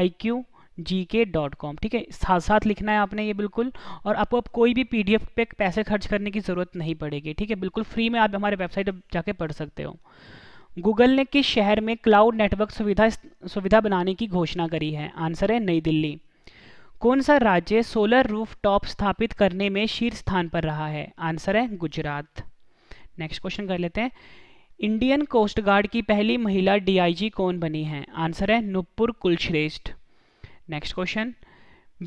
I Q G K dot com ठीक है साथ साथ लिखना है आपने ये बिल्कुल और आपको अब कोई भी पी डी एफ पे पैसे खर्च करने की ज़रूरत नहीं पड़ेगी ठीक है बिल्कुल फ्री में आप हमारे वेबसाइट पर जाके पढ़ सकते हो गूगल ने किस शहर में क्लाउड नेटवर्क सुविधा सुविधा बनाने की घोषणा करी है आंसर है नई दिल्ली कौन सा राज्य सोलर रूफ टॉप स्थापित करने में शीर्ष स्थान पर रहा है आंसर है गुजरात नेक्स्ट क्वेश्चन कर लेते हैं इंडियन कोस्ट गार्ड की पहली महिला डीआईजी कौन बनी है आंसर है Nupur Kulshreshtha next question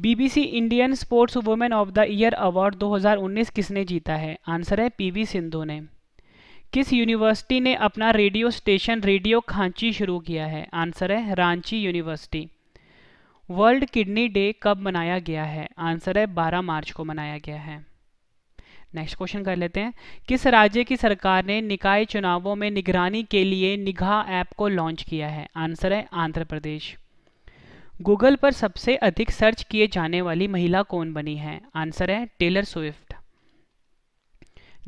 BBC Indian sports women of the year award 2019 किसने जीता है आंसर है पीवी सिंधु ने किस यूनिवर्सिटी ने अपना रेडियो स्टेशन रेडियो खांची शुरू किया है आंसर है Ranchi university world kidney day कब मनाया गया है आंसर है 12 मार्च को मनाया गया है नेक्स्ट क्वेश्चन कर लेते हैं किस राज्य की सरकार ने निकाय चुनावों में निगरानी के लिए निगाह ऐप को लॉन्च किया है आंसर है आंध्र प्रदेश गूगल पर सबसे अधिक सर्च किए जाने वाली महिला कौन बनी है आंसर है टेलर स्विफ्ट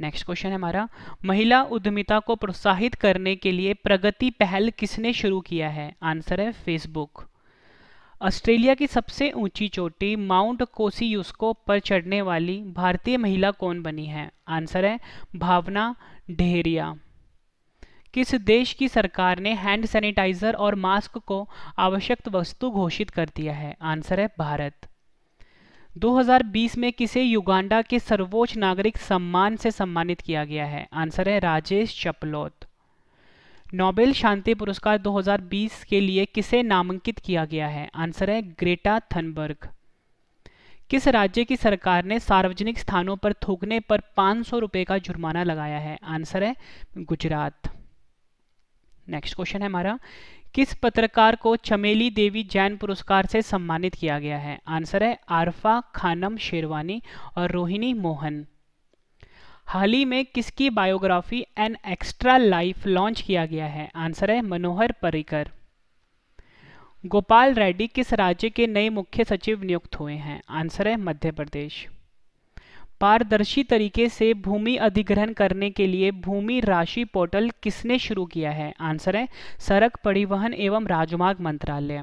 नेक्स्ट क्वेश्चन है हमारा महिला उद्यमिता को प्रोत्साहित करने के लिए प्रगति पहल किसने शुरू किया है आंसर है फेसबुक ऑस्ट्रेलिया की सबसे ऊंची चोटी माउंट कोसीयूस्को पर चढ़ने वाली भारतीय महिला कौन बनी है आंसर है भावना ढेरिया किस देश की सरकार ने हैंड सैनिटाइजर और मास्क को आवश्यक वस्तु घोषित कर दिया है आंसर है भारत 2020 में किसे युगांडा के सर्वोच्च नागरिक सम्मान से सम्मानित किया गया है आंसर है राजेश चपलोत नोबेल शांति पुरस्कार 2020 के लिए किसे नामांकित किया गया है आंसर है ग्रेटा थनबर्ग किस राज्य की सरकार ने सार्वजनिक स्थानों पर थूकने पर पाँच रुपए का जुर्माना लगाया है आंसर है गुजरात नेक्स्ट क्वेश्चन है हमारा किस पत्रकार को चमेली देवी जैन पुरस्कार से सम्मानित किया गया है आंसर है आरफा खानम शेरवानी और रोहिणी मोहन हाल ही में किसकी biography an extra life launch किया गया है आंसर है मनोहर परिकर गोपाल रेड्डी किस राज्य के नए मुख्य सचिव नियुक्त हुए हैं आंसर है मध्य प्रदेश पारदर्शी तरीके से भूमि अधिग्रहण करने के लिए भूमि राशि पोर्टल किसने शुरू किया है आंसर है सड़क परिवहन एवं राजमार्ग मंत्रालय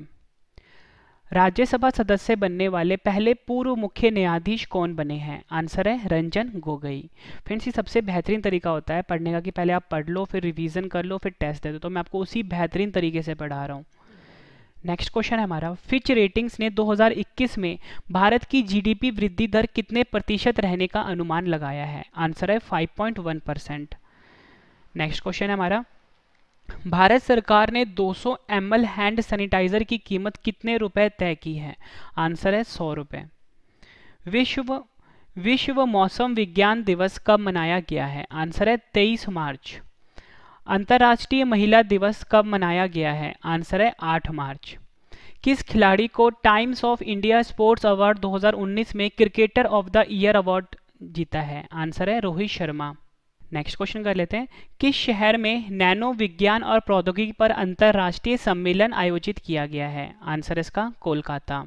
राज्यसभा सदस्य बनने वाले पहले पूर्व मुख्य न्यायाधीश कौन बने हैं आंसर है रंजन गोगोई फ्रेंड्स ये सबसे बेहतरीन तरीका होता है पढ़ने का कि पहले आप पढ़ लो फिर रिवीजन कर लो फिर टेस्ट दे दो तो मैं आपको उसी बेहतरीन तरीके से पढ़ा रहा हूँ नेक्स्ट क्वेश्चन है हमारा फिच रेटिंग्स ने 2021 में भारत की जीडीपी वृद्धि दर कितने प्रतिशत रहने का अनुमान लगाया है आंसर है 5.1 परसेंट नेक्स्ट क्वेश्चन है हमारा भारत सरकार ने 200 सौ हैंड सैनिटाइजर की कीमत कितने रुपए तय की है आंसर है सौ रुपये विश्व विश्व मौसम विज्ञान दिवस कब मनाया गया है आंसर है 23 मार्च अंतर्राष्ट्रीय महिला दिवस कब मनाया गया है आंसर है 8 मार्च किस खिलाड़ी को times of India sports award 2019 में cricketer of the year award जीता है आंसर है रोहित शर्मा नेक्स्ट क्वेश्चन कर लेते हैं किस शहर में नैनो विज्ञान और प्रौद्योगिकी पर अंतर्राष्ट्रीय सम्मेलन आयोजित किया गया है आंसर इसका कोलकाता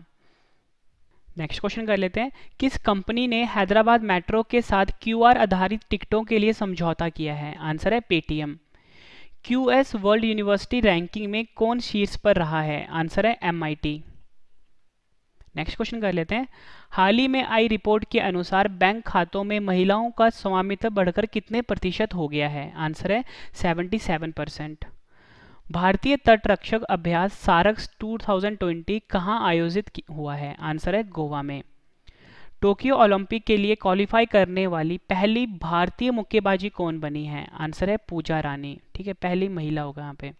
नेक्स्ट क्वेश्चन कर लेते हैं किस कंपनी ने हैदराबाद मेट्रो के साथ क्यूआर आधारित टिकटों के लिए समझौता किया है आंसर है Paytm Q S world university ranking में कौन शीर्ष पर रहा है आंसर है M I T next question कर लेते हैं हाल ही में आई रिपोर्ट के अनुसार बैंक खातों में महिलाओं का स्वामित्व बढ़कर कितने प्रतिशत हो गया है आंसर है सेवेंटी सेवन परसेंट भारतीय तटरक्षक अभ्यास सारक्स 2020 कहाँ आयोजित हुआ है आंसर है गोवा में टोक्यो ओलंपिक के लिए क्वालिफाई करने वाली पहली भारतीय मुक्केबाजी कौन बनी है आंसर है पूजा रानी ठीक है पहली महिला होगा यहाँ पे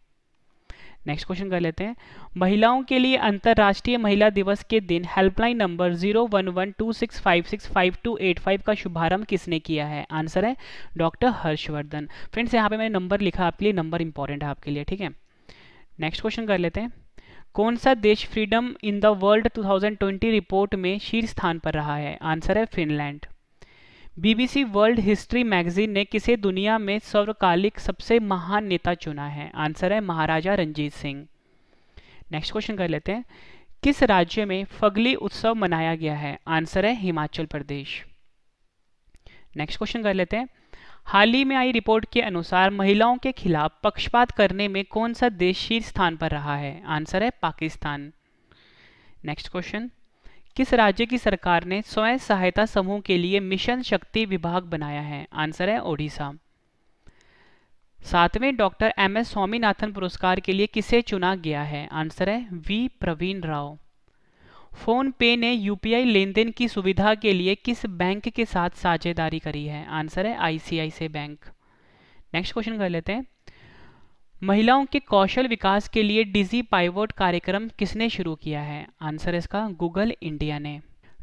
नेक्स्ट क्वेश्चन कर लेते हैं महिलाओं के लिए अंतर्राष्ट्रीय महिला दिवस के दिन helpline number zero one one two two six six five five eight five का शुभारंभ किसने किया है आंसर है डॉक्टर हर्षवर्धन फ्रेंड्स यहाँ पे मैंने नंबर लिखा आपके लिए नंबर इंपॉर्टेंट है आपके लिए ठीक है नेक्स्ट क्वेश्चन कर लेते हैं कौन सा देश freedom in the world 2020 report में शीर्ष स्थान पर रहा है आंसर है Finland BBC world history magazine ने किसे दुनिया में सर्वकालिक सबसे महान नेता चुना है आंसर है महाराजा रंजीत सिंह नेक्स्ट क्वेश्चन कर लेते हैं किस राज्य में फगली उत्सव मनाया गया है आंसर है हिमाचल प्रदेश नेक्स्ट क्वेश्चन कर लेते हैं हाल ही में आई रिपोर्ट के अनुसार महिलाओं के खिलाफ पक्षपात करने में कौन सा देश शीर्ष स्थान पर रहा है आंसर है पाकिस्तान नेक्स्ट क्वेश्चन किस राज्य की सरकार ने स्वयं सहायता समूह के लिए मिशन शक्ति विभाग बनाया है आंसर है ओडिशा सातवें डॉक्टर एम एस स्वामीनाथन पुरस्कार के लिए किसे चुना गया है आंसर है we Praveen Rao phone PhonePe ने यूपीआई देन की सुविधा के लिए किस बैंक के साथ साझेदारी करी है आंसर है आईसीआईसी बैंक नेक्स्ट क्वेश्चन कर लेते हैं महिलाओं के कौशल विकास के लिए डिजी पाइवोट कार्यक्रम किसने शुरू किया है आंसर इसका गूगल इंडिया ने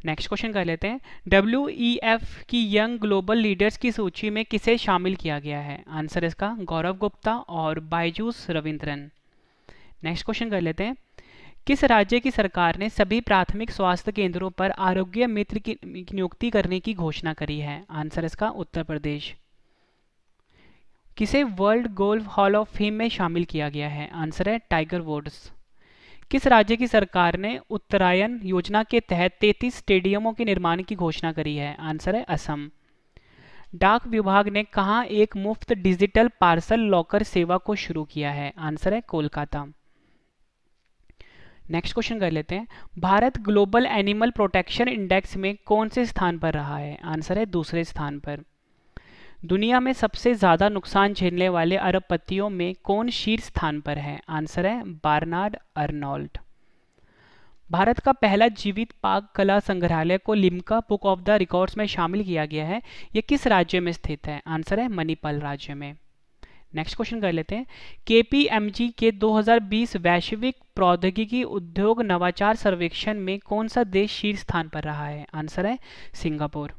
नेक्स्ट क्वेश्चन कर लेते हैं डब्ल्यू e की यंग ग्लोबल लीडर्स की सूची में किसे शामिल किया गया है आंसर इसका गौरव गुप्ता और बायजूस रविंद्रन नेक्स्ट क्वेश्चन कर लेते हैं किस राज्य की सरकार ने सभी प्राथमिक स्वास्थ्य केंद्रों पर आरोग्य मित्र की नियुक्ति करने की घोषणा करी है आंसर इसका उत्तर प्रदेश किसे world golf hall of fame में शामिल किया गया है आंसर है टाइगर वुड्स किस राज्य की सरकार ने उत्तरायण योजना के तहत तैतीस स्टेडियमों के निर्माण की घोषणा करी है आंसर है असम डाक विभाग ने कहा एक मुफ्त डिजिटल पार्सल लॉकर सेवा को शुरू किया है आंसर है कोलकाता नेक्स्ट क्वेश्चन कर लेते हैं Bharat global animal protection index में कौन से स्थान पर रहा है आंसर है दूसरे स्थान पर दुनिया में सबसे ज़्यादा नुकसान झेलने वाले अरबपतियों में कौन शीर्ष स्थान पर है आंसर है बार्नार्ड अर्नोल्ड भारत का पहला जीवित पाक कला संग्रहालय को Limca book of the records में शामिल किया गया है यह किस राज्य में स्थित है आंसर है मणिपाल राज्य में नेक्स्ट क्वेश्चन कर लेते हैं के पी के 2020 वैश्विक प्रौद्योगिकी उद्योग नवाचार सर्वेक्षण में कौन सा देश शीर्ष स्थान पर रहा है आंसर है सिंगापुर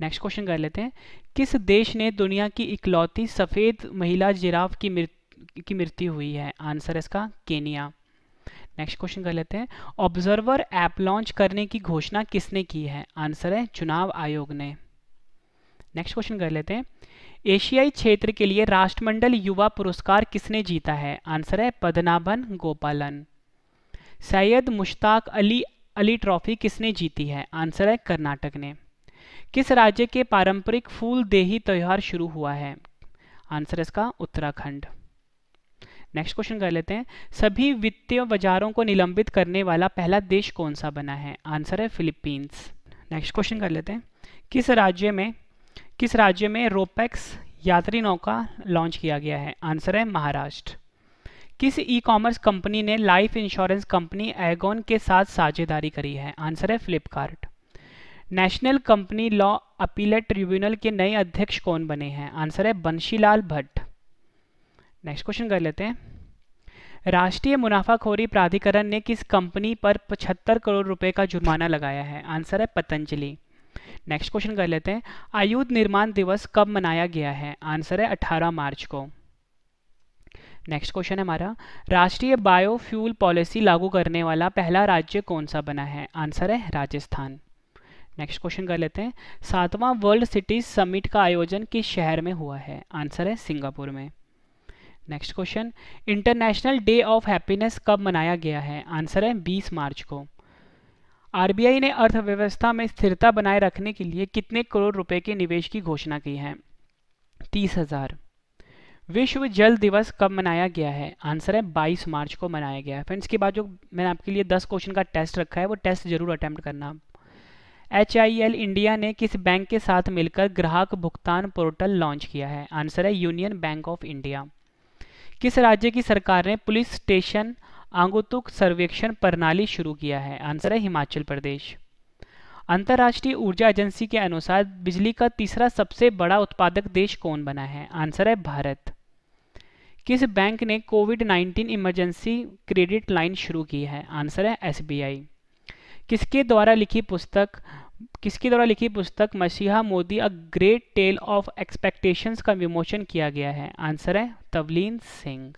नेक्स्ट क्वेश्चन कर लेते हैं किस देश ने दुनिया की इकलौती सफ़ेद महिला जिराफ की मृत्यु की मृत्यु हुई है आंसर इसका केनिया नेक्स्ट क्वेश्चन कर लेते हैं ऑब्जर्वर ऐप लॉन्च करने की घोषणा किसने की है आंसर है चुनाव आयोग ने नेक्स्ट क्वेश्चन कर लेते हैं एशियाई क्षेत्र के लिए राष्ट्रमंडल युवा पुरस्कार किसने जीता है आंसर है पदनाभन गोपालन सैयद मुश्ताक अली अली ट्रॉफी किसने जीती है आंसर है कर्नाटक ने किस राज्य के पारंपरिक फूल देही त्यौहार शुरू हुआ है आंसर इसका उत्तराखंड नेक्स्ट क्वेश्चन कर लेते हैं सभी वित्तीय बाजारों को निलंबित करने वाला पहला देश कौन सा बना है आंसर है फिलीपींस नेक्स्ट क्वेश्चन कर लेते हैं किस राज्य में किस राज्य में रोपैक्स यात्री नौका लॉन्च किया गया है आंसर है महाराष्ट्र किस ई कॉमर्स कंपनी ने लाइफ इंश्योरेंस कंपनी एगोन के साथ साझेदारी करी है आंसर है Flipkart national company law appellate tribunal के नए अध्यक्ष कौन बने हैं आंसर है बंशीलाल भट्ट नेक्स्ट क्वेश्चन कर लेते हैं राष्ट्रीय मुनाफाखोरी प्राधिकरण ने किस कंपनी पर पचहत्तर करोड़ रुपए का जुर्माना लगाया है आंसर है पतंजलि नेक्स्ट क्वेश्चन कर लेते हैं आयुध निर्माण दिवस कब मनाया गया है आंसर है 18 मार्च को नेक्स्ट क्वेश्चन है हमारा राष्ट्रीय बायोफ्यूल पॉलिसी लागू करने वाला पहला राज्य कौन सा बना है आंसर है राजस्थान नेक्स्ट क्वेश्चन कर लेते हैं सातवां वर्ल्ड सिटीज समिट का आयोजन किस शहर में हुआ है आंसर है सिंगापुर में next question international day of happiness कब मनाया गया है आंसर है 20 मार्च को आरबीआई ने अर्थव्यवस्था में स्थिरता बनाए रखने के लिए कितने करोड़ रुपए के निवेश की घोषणा की है तीस हजार विश्व जल दिवस कब मनाया गया है आंसर है बाईस मार्च को मनाया गया है फ्रेंड्स के बाद जो मैंने आपके लिए दस क्वेश्चन का टेस्ट रखा है वो टेस्ट जरूर अटैम्प्ट करना एच इंडिया ने किस बैंक के साथ मिलकर ग्राहक भुगतान पोर्टल लॉन्च किया है आंसर है यूनियन बैंक ऑफ इंडिया किस राज्य की सरकार ने पुलिस स्टेशन आंगुतुक सर्वेक्षण प्रणाली शुरू किया है आंसर है हिमाचल प्रदेश अंतर्राष्ट्रीय ऊर्जा एजेंसी के अनुसार बिजली का तीसरा सबसे बड़ा उत्पादक देश कौन बना है आंसर है भारत किस बैंक ने कोविड 19 इमरजेंसी क्रेडिट लाइन शुरू की है आंसर है एसबीआई किसके द्वारा लिखी पुस्तक किसके द्वारा लिखी पुस्तक मसीहा Modi a great tale of expectations का विमोचन किया गया है आंसर है तवलीन सिंह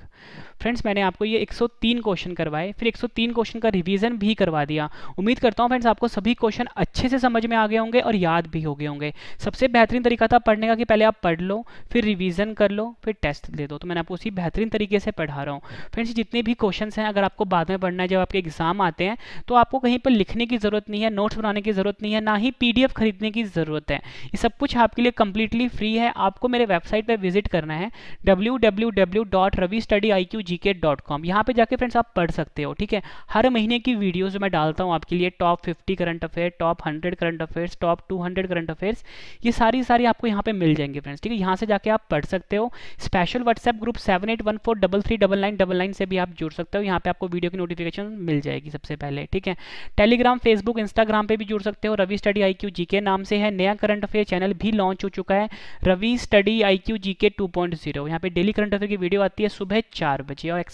फ्रेंड्स मैंने आपको ये 103 क्वेश्चन करवाए फिर 103 क्वेश्चन का रिवीजन भी करवा दिया उम्मीद करता हूँ फ्रेंड्स आपको सभी क्वेश्चन अच्छे से समझ में आ गए होंगे और याद भी हो गए होंगे सबसे बेहतरीन तरीका था पढ़ने का कि पहले आप पढ़ लो फिर रिविजन कर लो फिर टेस्ट दे दो तो मैंने आपको उसी बेहतरीन तरीके से पढ़ा रहा हूँ फ्रेंड्स जितने भी क्वेश्चन हैं अगर आपको बाद में पढ़ना है जब आपके एग्जाम आते हैं तो आपको कहीं पर लिखने की जरूरत नहीं है नोट्स बनाने की जरूरत नहीं है ना ही पीडीएफ खरीदने की ज़रूरत है ये सब कुछ आपके लिए कंप्लीटली फ्री है आपको मेरे वेबसाइट पर विजिट करना है W W W dot Ravi study I Q G K dot com यहाँ पर जाके फ्रेंड्स आप पढ़ सकते हो ठीक है हर महीने की वीडियो जो मैं डालता हूँ आपके लिए top fifty current affair top hundred current affairs top two hundred current affairs ये सारी सारी आपको यहाँ पे मिल जाएंगे फ्रेंड्स ठीक है यहाँ से जाके आप पढ़ सकते हो special WhatsApp group seven eight one four double three double nine double nine से भी आप जुड़ सकते हो यहाँ पे आपको वीडियो की नोटिफिकेशन मिल जाएगी सबसे पहले ठीक है टेलीग्राम फेसबुक इंस्टाग्राम पे भी जुड़ सकते हो Ravi study I IQ GK नाम से है नया करंट अफेयर चैनल भी लॉन्च हो चुका है Ravi study I Q G K to point zero यहाँ पे डेली करंट अफेयर की वीडियो आती है सुबह चार बजे और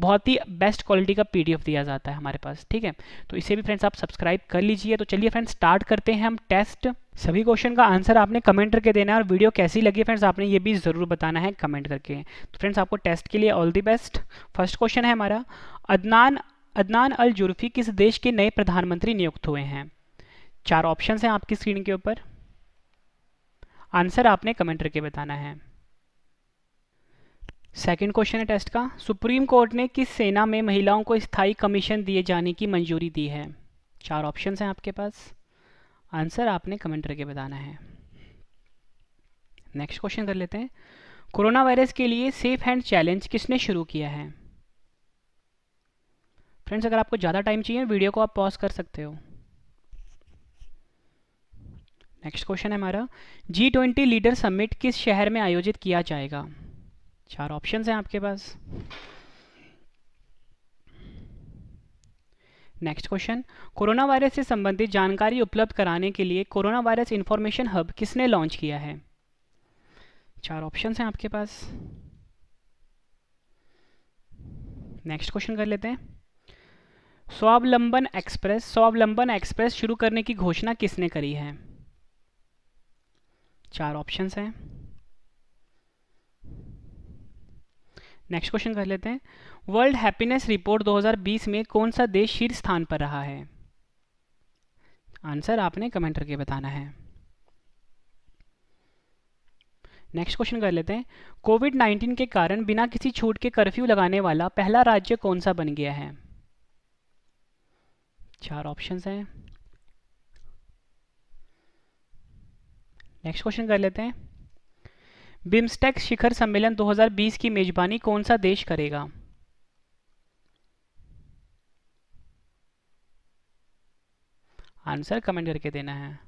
बहुत ही बेस्ट क्वालिटी का पी दिया जाता है हमारे पास ठीक है तो इसे भी फ्रेंड्स आप सब्सक्राइब कर लीजिए तो चलिए फ्रेंड्स स्टार्ट करते हैं हम टेस्ट सभी क्वेश्चन का आंसर आपने कमेंट करके देना है और वीडियो कैसी लगी फ्रेंड्स आपने ये भी ज़रूर बताना है कमेंट करके तो फ्रेंड्स आपको टेस्ट के लिए all the best first question है हमारा अदनान अदनान अल जुर्फी किस देश के नए प्रधानमंत्री नियुक्त हुए हैं चार ऑप्शन हैं आपकी स्क्रीन के ऊपर आंसर आपने कमेंट करके बताना है सेकंड क्वेश्चन है टेस्ट का सुप्रीम कोर्ट ने किस सेना में महिलाओं को स्थायी कमीशन दिए जाने की मंजूरी दी है चार ऑप्शन हैं आपके पास आंसर आपने कमेंट करके बताना है नेक्स्ट क्वेश्चन कर लेते हैं कोरोना वायरस के लिए सेफ हैंड चैलेंज किसने शुरू किया है फ्रेंड्स अगर आपको ज़्यादा टाइम चाहिए वीडियो को आप पॉज कर सकते हो नेक्स्ट क्वेश्चन है हमारा जी ट्वेंटी लीडर समिट किस शहर में आयोजित किया जाएगा चार ऑप्शंस हैं आपके पास नेक्स्ट क्वेश्चन कोरोना वायरस से संबंधित जानकारी उपलब्ध कराने के लिए कोरोना वायरस इन्फॉर्मेशन हब किसने लॉन्च किया है चार ऑप्शंस हैं आपके पास नेक्स्ट क्वेश्चन कर लेते हैं स्वावलंबन एक्सप्रेस स्वावलंबन एक्सप्रेस शुरू करने की घोषणा किसने करी है चार ऑप्शंस हैं नेक्स्ट क्वेश्चन कर लेते हैं वर्ल्ड हैप्पीनेस रिपोर्ट 2020 में कौन सा देश शीर्ष स्थान पर रहा है आंसर आपने कमेंट करके बताना है नेक्स्ट क्वेश्चन कर लेते हैं कोविड 19 के कारण बिना किसी छूट के कर्फ्यू लगाने वाला पहला राज्य कौन सा बन गया है चार ऑप्शंस हैं नेक्स्ट क्वेश्चन कर लेते हैं बिम्स्टेक शिखर सम्मेलन 2020 की मेजबानी कौन सा देश करेगा आंसर कमेंट करके देना है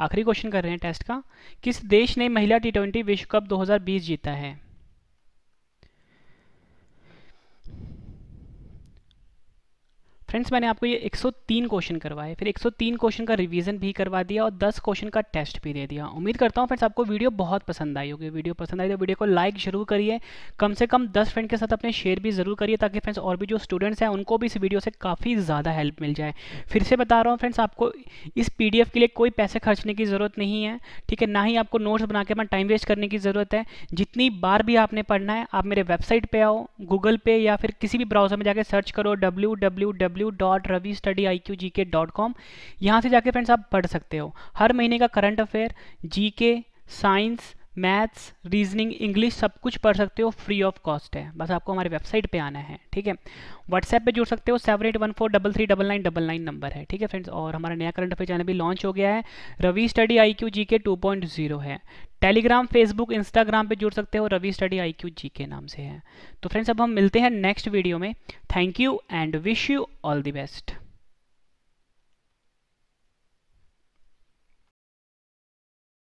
आखिरी क्वेश्चन कर रहे हैं टेस्ट का किस देश ने महिला टी ट्वेंटी विश्व कप 2020 जीता है फ्रेंड्स मैंने आपको ये 103 क्वेश्चन करवाए फिर 103 क्वेश्चन का रिवीजन भी करवा दिया और 10 क्वेश्चन का टेस्ट भी दे दिया उम्मीद करता हूँ फ्रेंड्स आपको वीडियो बहुत पसंद आई होगी वीडियो पसंद आई तो वीडियो को लाइक जरूर करिए कम से कम 10 फ्रेंड के साथ अपने शेयर भी जरूर करिए ताकि फ्रेंड्स और भी जो स्टूडेंट्स हैं उनको भी इस वीडियो से काफ़ी ज़्यादा हेल्प मिल जाए फिर से बता रहा हूँ फ्रेंड्स आपको इस पी के लिए कोई पैसे खर्चने की ज़रूरत नहीं है ठीक है ना ही आपको नोट्स बना के अपना टाइम वेस्ट करने की ज़रूरत है जितनी बार भी आपने पढ़ना है आप मेरे वेबसाइट पर आओ गूगल पे या फिर किसी भी ब्राउज़र में जाकर सर्च करो W www.ravistudyiqgk.com dot Ravi study G K dot com से जाके फ्रेंड्स आप पढ़ सकते हो हर महीने का current affair GK science maths reasoning English सब कुछ पढ़ सकते हो फ्री ऑफ कॉस्ट है बस आपको हमारे वेबसाइट पे आना है ठीक है व्हाट्सएप पे जुड़ सकते हो seven eight one four double three double nine double nine number है ठीक है फ्रेंड्स और हमारा नया करंट अफेयर चैनल भी लॉन्च हो गया है Ravi study I Q G K to point zero है टेलीग्राम फेसबुक इंस्टाग्राम पे जुड़ सकते हो Ravi study I Q G K नाम से है तो फ्रेंड्स अब हम मिलते हैं नेक्स्ट वीडियो में thank you and wish you all the best